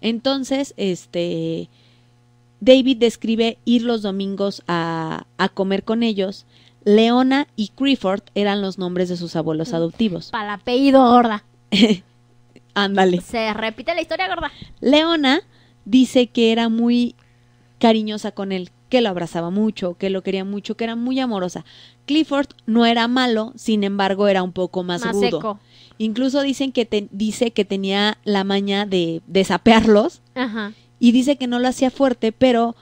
Entonces, este, David describe ir los domingos a, comer con ellos. Leona y Clifford eran los nombres de sus abuelos mm. adoptivos. Para apellido gorda. (laughs) Ándale. Se repite la historia gorda. Leona dice que era muy cariñosa con él, que lo abrazaba mucho, que lo quería mucho, que era muy amorosa. Clifford no era malo, sin embargo era un poco más, más Seco. Incluso dicen que dice que tenía la maña de, sapearlos. Y dice que no lo hacía fuerte, pero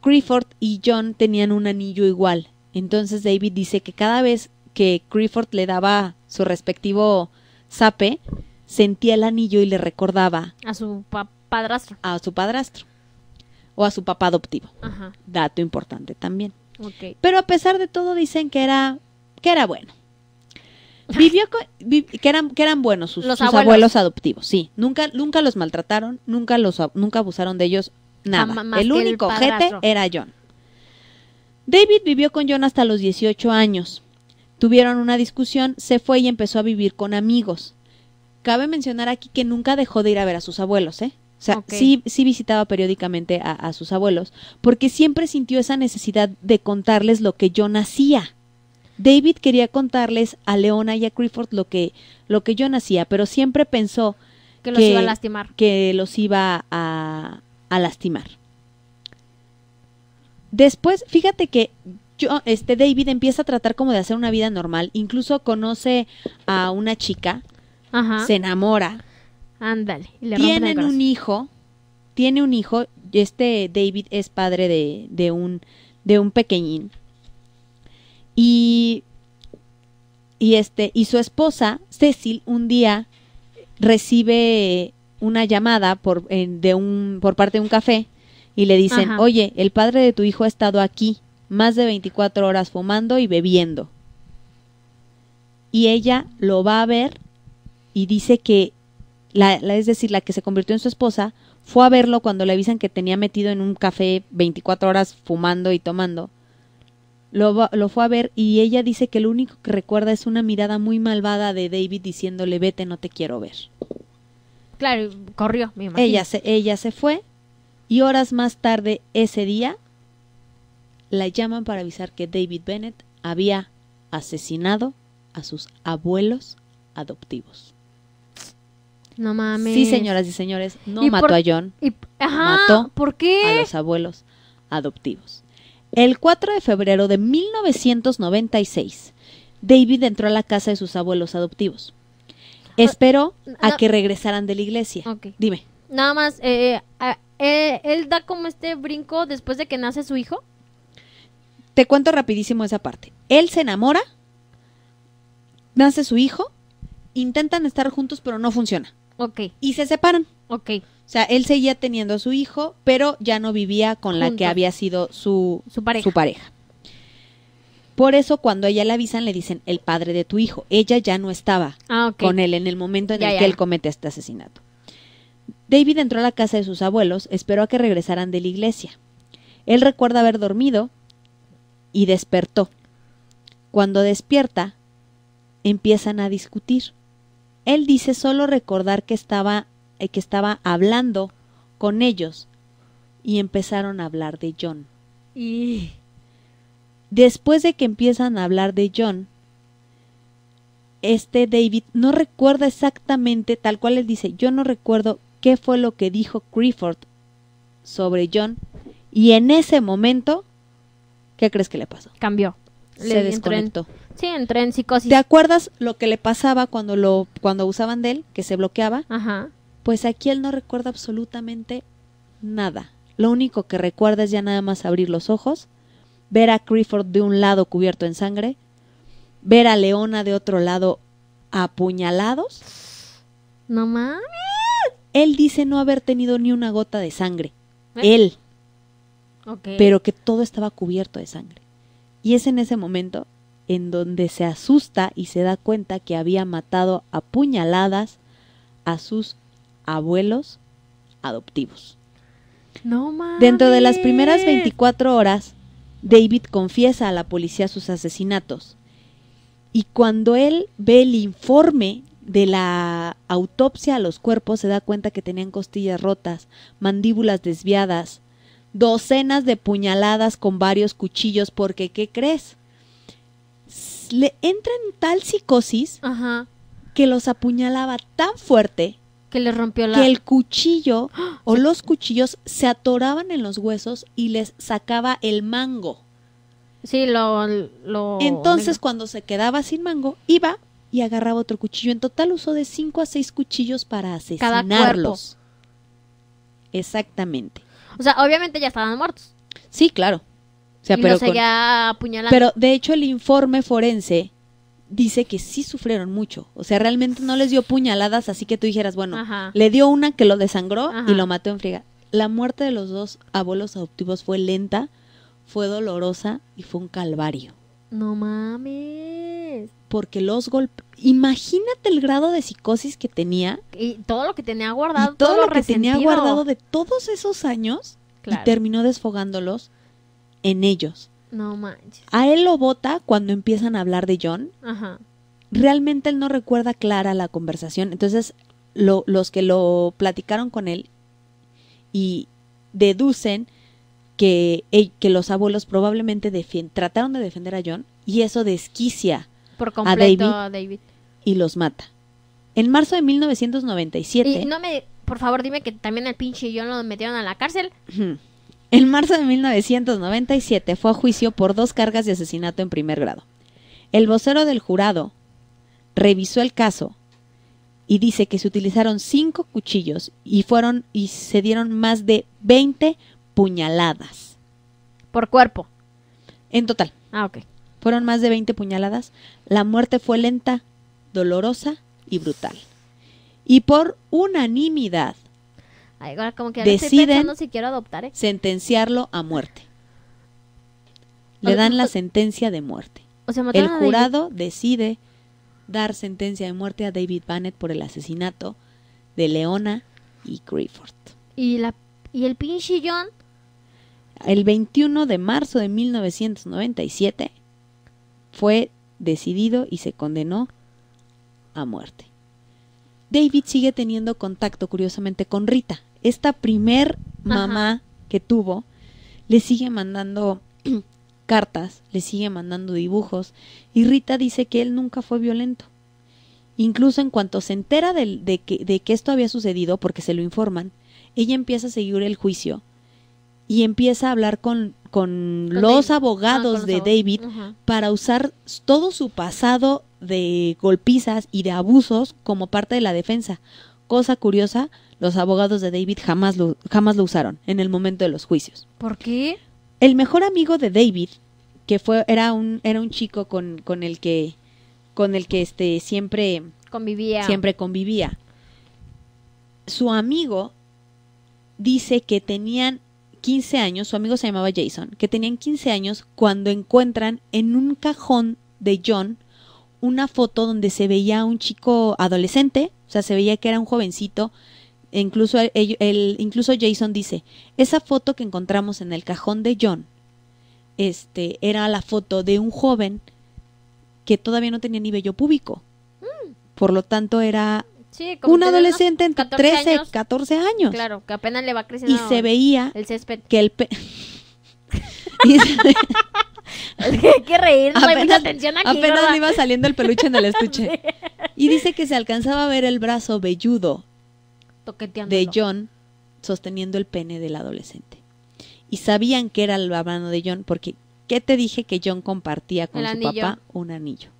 crifford y John tenían un anillo igual. Entonces David dice que cada vez que crifford le daba su respectivo sape, sentía el anillo y le recordaba a su padrastro. A su padrastro. O a su papá adoptivo. Dato importante también. Pero a pesar de todo dicen que era que era bueno. Vivió que, eran, que eran buenos sus, abuelos. adoptivos, sí. Nunca, nunca los maltrataron, nunca, los, nunca abusaron de ellos, nada. el único el era John. David vivió con John hasta los 18 años. Tuvieron una discusión, se fue y empezó a vivir con amigos. Cabe mencionar aquí que nunca dejó de ir a ver a sus abuelos, ¿eh? O sea, sí, sí, visitaba periódicamente a, a, sus abuelos, porque siempre sintió esa necesidad de contarles lo que John hacía. David quería contarles a Leona y a Crawford lo que, lo que hacía, pero siempre pensó que los iba a lastimar. Que los iba a, a lastimar. Después, fíjate que yo, este David empieza a tratar como de hacer una vida normal. Incluso conoce a una chica, se enamora. Ándale. Tienen un hijo, tiene un hijo. Este David es padre de, de un, de un pequeñín. Y, este, y su esposa, Cecil, un día recibe una llamada por, de un, por parte de un café y le dicen, oye, el padre de tu hijo ha estado aquí más de 24 horas fumando y bebiendo. Y ella lo va a ver y dice que, la, es decir, la que se convirtió en su esposa, fue a verlo cuando le avisan que tenía metido en un café 24 horas fumando y tomando lo, fue a ver y ella dice que lo único que recuerda es una mirada muy malvada de David diciéndole vete, no te quiero ver. Claro, corrió, Ella se, ella se fue y horas más tarde ese día la llaman para avisar que David Bennett había asesinado a sus abuelos adoptivos. No mames. Sí, señoras y señores, no mató a John. Y, mató ¿por qué? a los abuelos adoptivos. El 4 de febrero de 1996, David entró a la casa de sus abuelos adoptivos. Ah, Esperó a que regresaran de la iglesia. Dime. Nada más, eh, eh, eh, él da como este brinco después de que nace su hijo. Te cuento rapidísimo esa parte. Él se enamora, nace su hijo, intentan estar juntos pero no funciona. Ok. Y se separan. O sea, él seguía teniendo a su hijo, pero ya no vivía con la que había sido su, pareja. Por eso cuando ella le avisan le dicen el padre de tu hijo. Ella ya no estaba ah, con él en el momento en el que él comete este asesinato. David entró a la casa de sus abuelos, esperó a que regresaran de la iglesia. Él recuerda haber dormido y despertó. Cuando despierta, empiezan a discutir. Él dice solo recordar que estaba eh, que estaba hablando con ellos y empezaron a hablar de John. Y después de que empiezan a hablar de John, este David no recuerda exactamente, tal cual él dice, yo no recuerdo qué fue lo que dijo Crifford sobre John. Y en ese momento, ¿qué crees que le pasó? Cambió. Se le desconectó. sí, entró en psicosis. ¿Te acuerdas lo que le pasaba cuando lo cuando usaban de él, que se bloqueaba? Ajá. Pues aquí él no recuerda absolutamente nada. Lo único que recuerda es ya nada más abrir los ojos, ver a Crifford de un lado cubierto en sangre, ver a Leona de otro lado apuñalados. No Él dice no haber tenido ni una gota de sangre. ¿Eh? Él. Pero que todo estaba cubierto de sangre. Y es en ese momento en donde se asusta y se da cuenta que había matado a a sus abuelos adoptivos. No mames. Dentro de las primeras 24 horas, David confiesa a la policía sus asesinatos. Y cuando él ve el informe de la autopsia a los cuerpos, se da cuenta que tenían costillas rotas, mandíbulas desviadas, docenas de puñaladas con varios cuchillos, porque ¿qué crees? Le entra en tal psicosis que los apuñalaba tan fuerte que le rompió la... Que el cuchillo o (gasps) los cuchillos se atoraban en los huesos y les sacaba el mango. Sí, lo... Entonces cuando se quedaba sin mango, iba y agarraba otro cuchillo. En total usó de cinco a seis cuchillos para asesinarlos. Exactamente. O sea, obviamente ya estaban muertos. Sí, claro. sea, pero, apuñalando. pero de hecho el informe forense dice que sí sufrieron mucho. O sea, realmente no les dio puñaladas, así que tú dijeras, bueno, le dio una que lo desangró y lo mató en friega. La muerte de los dos abuelos adoptivos fue lenta, fue dolorosa y fue un calvario. No mames. Porque los golpes. Imagínate el grado de psicosis que tenía. Y todo lo que tenía guardado. todo, lo, que tenía guardado de todos esos años. Y terminó desfogándolos en ellos. No manches. A él lo bota cuando empiezan a hablar de John. Ajá. Realmente él no recuerda clara la conversación. Entonces, lo, los que lo platicaron con él y deducen que, e, que los abuelos probablemente trataron de defender a John y eso desquicia Por completo, a David, y los mata. En marzo de 1997. Y no me, por favor, dime que también al pinche John lo metieron a la cárcel. En marzo de 1997 fue a juicio por dos cargas de asesinato en primer grado. El vocero del jurado revisó el caso y dice que se utilizaron cinco cuchillos y fueron y se dieron más de 20 puñaladas. Por cuerpo. En total. Ah, ok. Fueron más de 20 puñaladas. La muerte fue lenta, dolorosa y brutal. Y por unanimidad Decide como este deciden adoptar, ¿eh? sentenciarlo a muerte. Le dan la sentencia de muerte. el jurado decide dar sentencia de muerte a David Bennett por el asesinato de Leona y Crifford. ¿Y, y el pinche John? El 21 de marzo de 1997 fue decidido y se condenó a muerte. David sigue teniendo contacto, curiosamente, con Rita. Esta primer mamá que tuvo le sigue mandando (clears throat) cartas, le sigue mandando dibujos, y Rita dice que él nunca fue violento. Incluso en cuanto se entera de, que, esto había sucedido, porque se lo informan, ella empieza a seguir el juicio y empieza a hablar con, los ah, abogados de David para usar todo su pasado de golpizas y de abusos como parte de la defensa. Cosa curiosa, los abogados de David jamás lo, jamás lo usaron en el momento de los juicios. ¿Por qué? El mejor amigo de David, que fue, era un, era un chico con, con el que con el que este siempre convivía. Siempre convivía. Su amigo dice que tenían 15 años, su amigo se llamaba Jason, que tenían 15 años cuando encuentran en un cajón de John una foto donde se veía un chico adolescente, o sea, se veía que era un jovencito. E incluso, el, incluso Jason dice, esa foto que encontramos en el cajón de John, este, era la foto de un joven que todavía no tenía ni vello púbico. Por lo tanto, era un adolescente entre 13 y 14 años. Claro, que apenas le va creciendo. (laughs) Y se veía Que el... (laughs) hay que reír, no atención aquí. Apenas iba saliendo el peluche en el (laughs) estuche. Y dice que se alcanzaba a ver el brazo velludo de John sosteniendo el pene del adolescente. Y sabían que era el babano de John porque, ¿qué te dije que John compartía con su papá? Un anillo.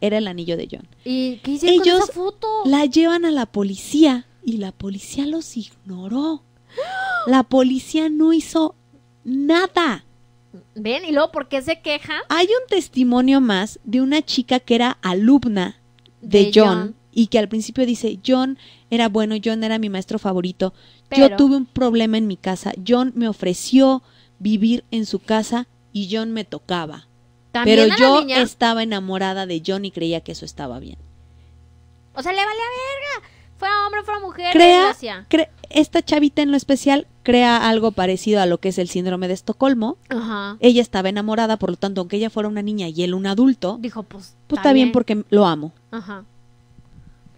Era el anillo de John. ¿Y qué hicieron Ellos foto? la llevan a la policía y la policía los ignoró. La policía no hizo nada. ¿Ven? ¿Y luego por qué se queja? Hay un testimonio más de una chica que era alumna de, John, y que al principio dice, John era bueno, John era mi maestro favorito, yo tuve un problema en mi casa, John me ofreció vivir en su casa y John me tocaba. Pero yo estaba enamorada de John y creía que eso estaba bien. O sea, le valía verga. Fue hombre, fue mujer. Crea, esta chavita en lo especial crea algo parecido a lo que es el síndrome de Estocolmo. Ajá. Ella estaba enamorada, por lo tanto, aunque ella fuera una niña y él un adulto, dijo, pues, pues está bien. porque lo amo. Ajá.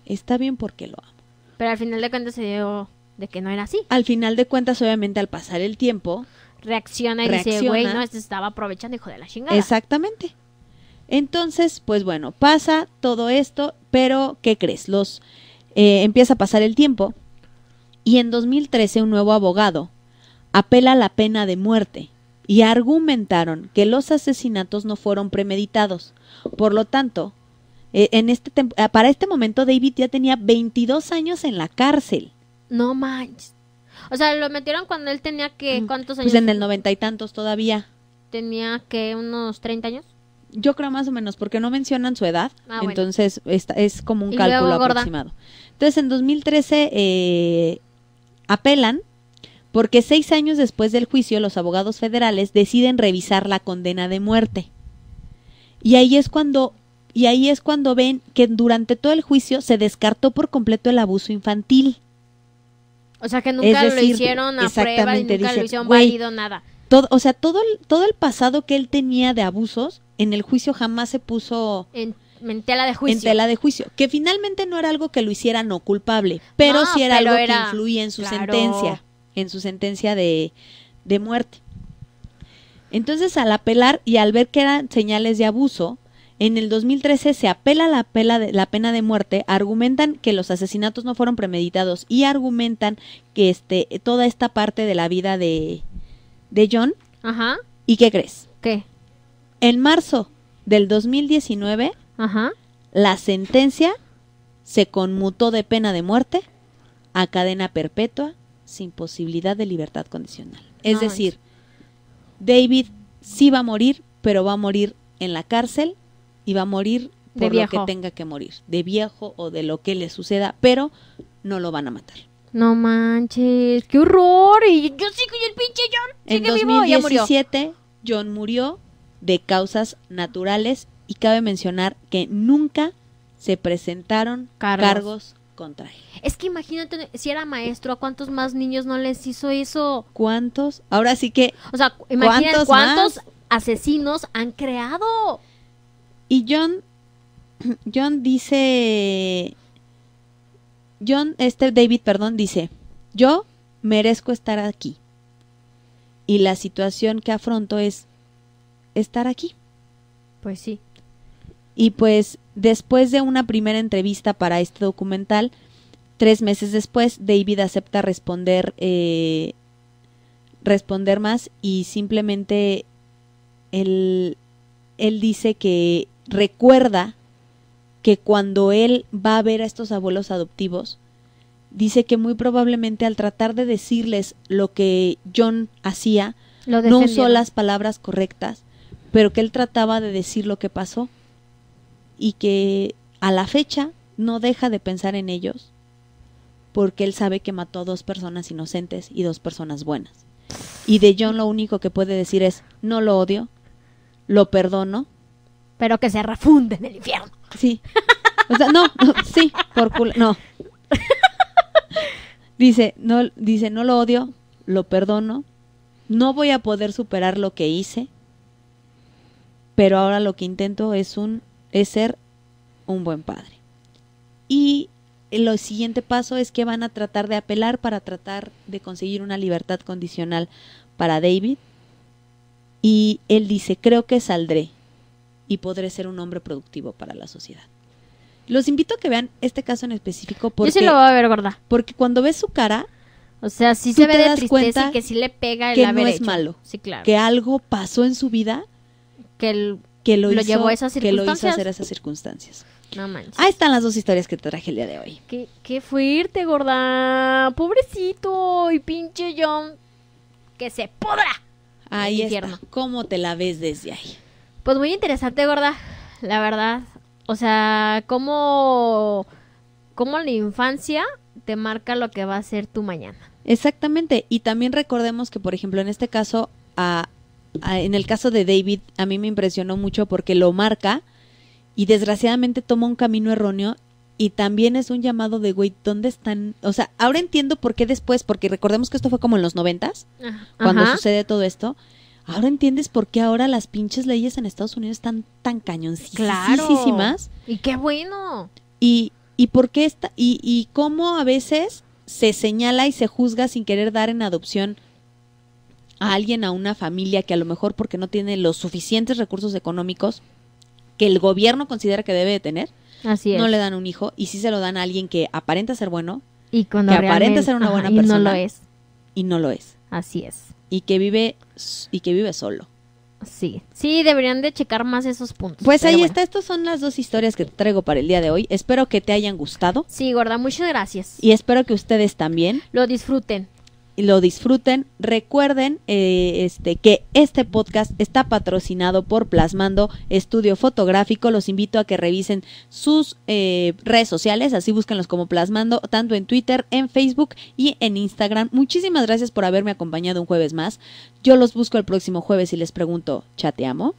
Está bien porque lo amo. Pero al final de cuentas se dio de que no era así. Al final de cuentas, obviamente, al pasar el tiempo, reacciona y dice, güey, no, se este estaba aprovechando, hijo de la chingada. Exactamente. Entonces, pues bueno, pasa todo esto, pero ¿qué crees? Los eh, empieza a pasar el tiempo y en 2013 un nuevo abogado apela a la pena de muerte y argumentaron que los asesinatos no fueron premeditados. Por lo tanto, e, en este eh, para este momento David ya tenía 22 años en la cárcel. No manches. O sea, lo metieron cuando él tenía que cuántos años? Pues en el noventa y tantos todavía. Tenía que unos 30 años. Yo creo más o menos, porque no mencionan su edad, ah, entonces es como un cálculo aproximado. Entonces, en 2013 eh, Apelan porque seis años después del juicio los abogados federales deciden revisar la condena de muerte. Y ahí es cuando, y ahí es cuando ven que durante todo el juicio se descartó por completo el abuso infantil. O sea que nunca lo hicieron a prueba y nunca hicieron nada. o sea, todo el, todo el pasado que él tenía de abusos en el juicio jamás se puso en tela de juicio. En tela de juicio. Que finalmente no era algo que lo hiciera no culpable, pero sí era algo que influía en su sentencia, en su sentencia de, de muerte. Entonces, al apelar y al ver que eran señales de abuso, en el 2013 se apela la, la pena de muerte, argumentan que los asesinatos no fueron premeditados y argumentan que este, toda esta parte de la vida de, de John. Ajá. ¿Y qué crees? ¿Qué? En marzo del 2019 Ajá. La sentencia se conmutó de pena de muerte a cadena perpetua sin posibilidad de libertad condicional. Es decir, David sí va a morir, pero va a morir en la cárcel y va a morir por lo que tenga que morir, de viejo o de lo que le suceda, pero no lo van a matar. No manches, qué horror. yo sigo y el pinche John. En 2017 murió. John murió de causas naturales y cabe mencionar que nunca se presentaron cargos, contra él. Es que imagínate, si era maestro, ¿a cuántos más niños no les hizo eso? ¿Cuántos? Ahora sí que... O sea, imagínate cuántos, cuántos asesinos han creado. Y John, (clears throat) John dice... John, este David, perdón, dice, yo merezco estar aquí. Y la situación que afronto es estar aquí. Pues sí. Y pues después de una primera entrevista para este documental, tres meses después, David acepta responder, eh, responder más y simplemente él, él dice que recuerda que cuando él va a ver a estos abuelos adoptivos, dice que muy probablemente al tratar de decirles lo que John hacía, no usó las palabras correctas, pero que él trataba de decir lo que pasó y que a la fecha no deja de pensar en ellos porque él sabe que mató a dos personas inocentes y dos personas buenas. Y de John lo único que puede decir es, no lo odio, lo perdono. Pero que se refunde en el infierno. Sí. O sea, no, sí, por no. Dice, no, dice, no lo odio, lo perdono, no voy a poder superar lo que hice, pero ahora lo que intento es un es ser un buen padre. Y el siguiente paso es que van a tratar de apelar para tratar de conseguir una libertad condicional para David. Y él dice, creo que saldré y podré ser un hombre productivo para la sociedad. Los invito a que vean este caso en específico porque... Yo lo voy a ver, gorda. Porque cuando ves su cara... O sea, sí se ve de tristeza que sí le pega el Que no es malo. Sí, claro. Que algo pasó en su vida... Que el que lo, hizo, que lo hizo hacer esas circunstancias. No manches. Ahí están las dos historias que te traje el día de hoy. Qué, qué irte, gorda. Pobrecito y pinche John que se podrá. Ahí está. ¿Cómo te la ves desde ahí? Pues muy interesante, gorda. La verdad. O sea, cómo cómo la infancia te marca lo que va a ser tu mañana. Exactamente, y también recordemos que, por ejemplo, en este caso, a, Ah, en el caso de David, a mí me impresionó mucho porque lo marca y desgraciadamente toma un camino erróneo y también es un llamado de, güey, ¿dónde están? O sea, ahora entiendo por qué después, porque recordemos que esto fue como en los noventas, cuando sucede todo esto. Ahora entiendes por qué ahora las pinches leyes en Estados Unidos están tan cañoncísimas. Y qué bueno. Y, y por qué está, y, y cómo a veces se señala y se juzga sin querer dar en adopción a alguien, a una familia que a lo mejor porque no tiene los suficientes recursos económicos que el gobierno considera que debe de tener, Así no le dan un hijo y sí se lo dan a alguien que aparenta ser bueno, y que aparenta ser una buena y no lo es. y no lo es. Así es. Y que vive y que vive solo. Sí, sí, deberían de checar más esos puntos. Pues ahí está, estas son las dos historias que traigo para el día de hoy. Espero que te hayan gustado. Sí, gorda, muchas gracias. Y espero que ustedes también. Lo disfruten lo disfruten. Recuerden eh, este, que este podcast está patrocinado por Plasmando Estudio Fotográfico. Los invito a que revisen sus eh, redes sociales, así búsquenlos como Plasmando, tanto en Twitter, en Facebook y en Instagram. Muchísimas gracias por haberme acompañado un jueves más. Yo los busco el próximo jueves y les pregunto, ¿chateamo?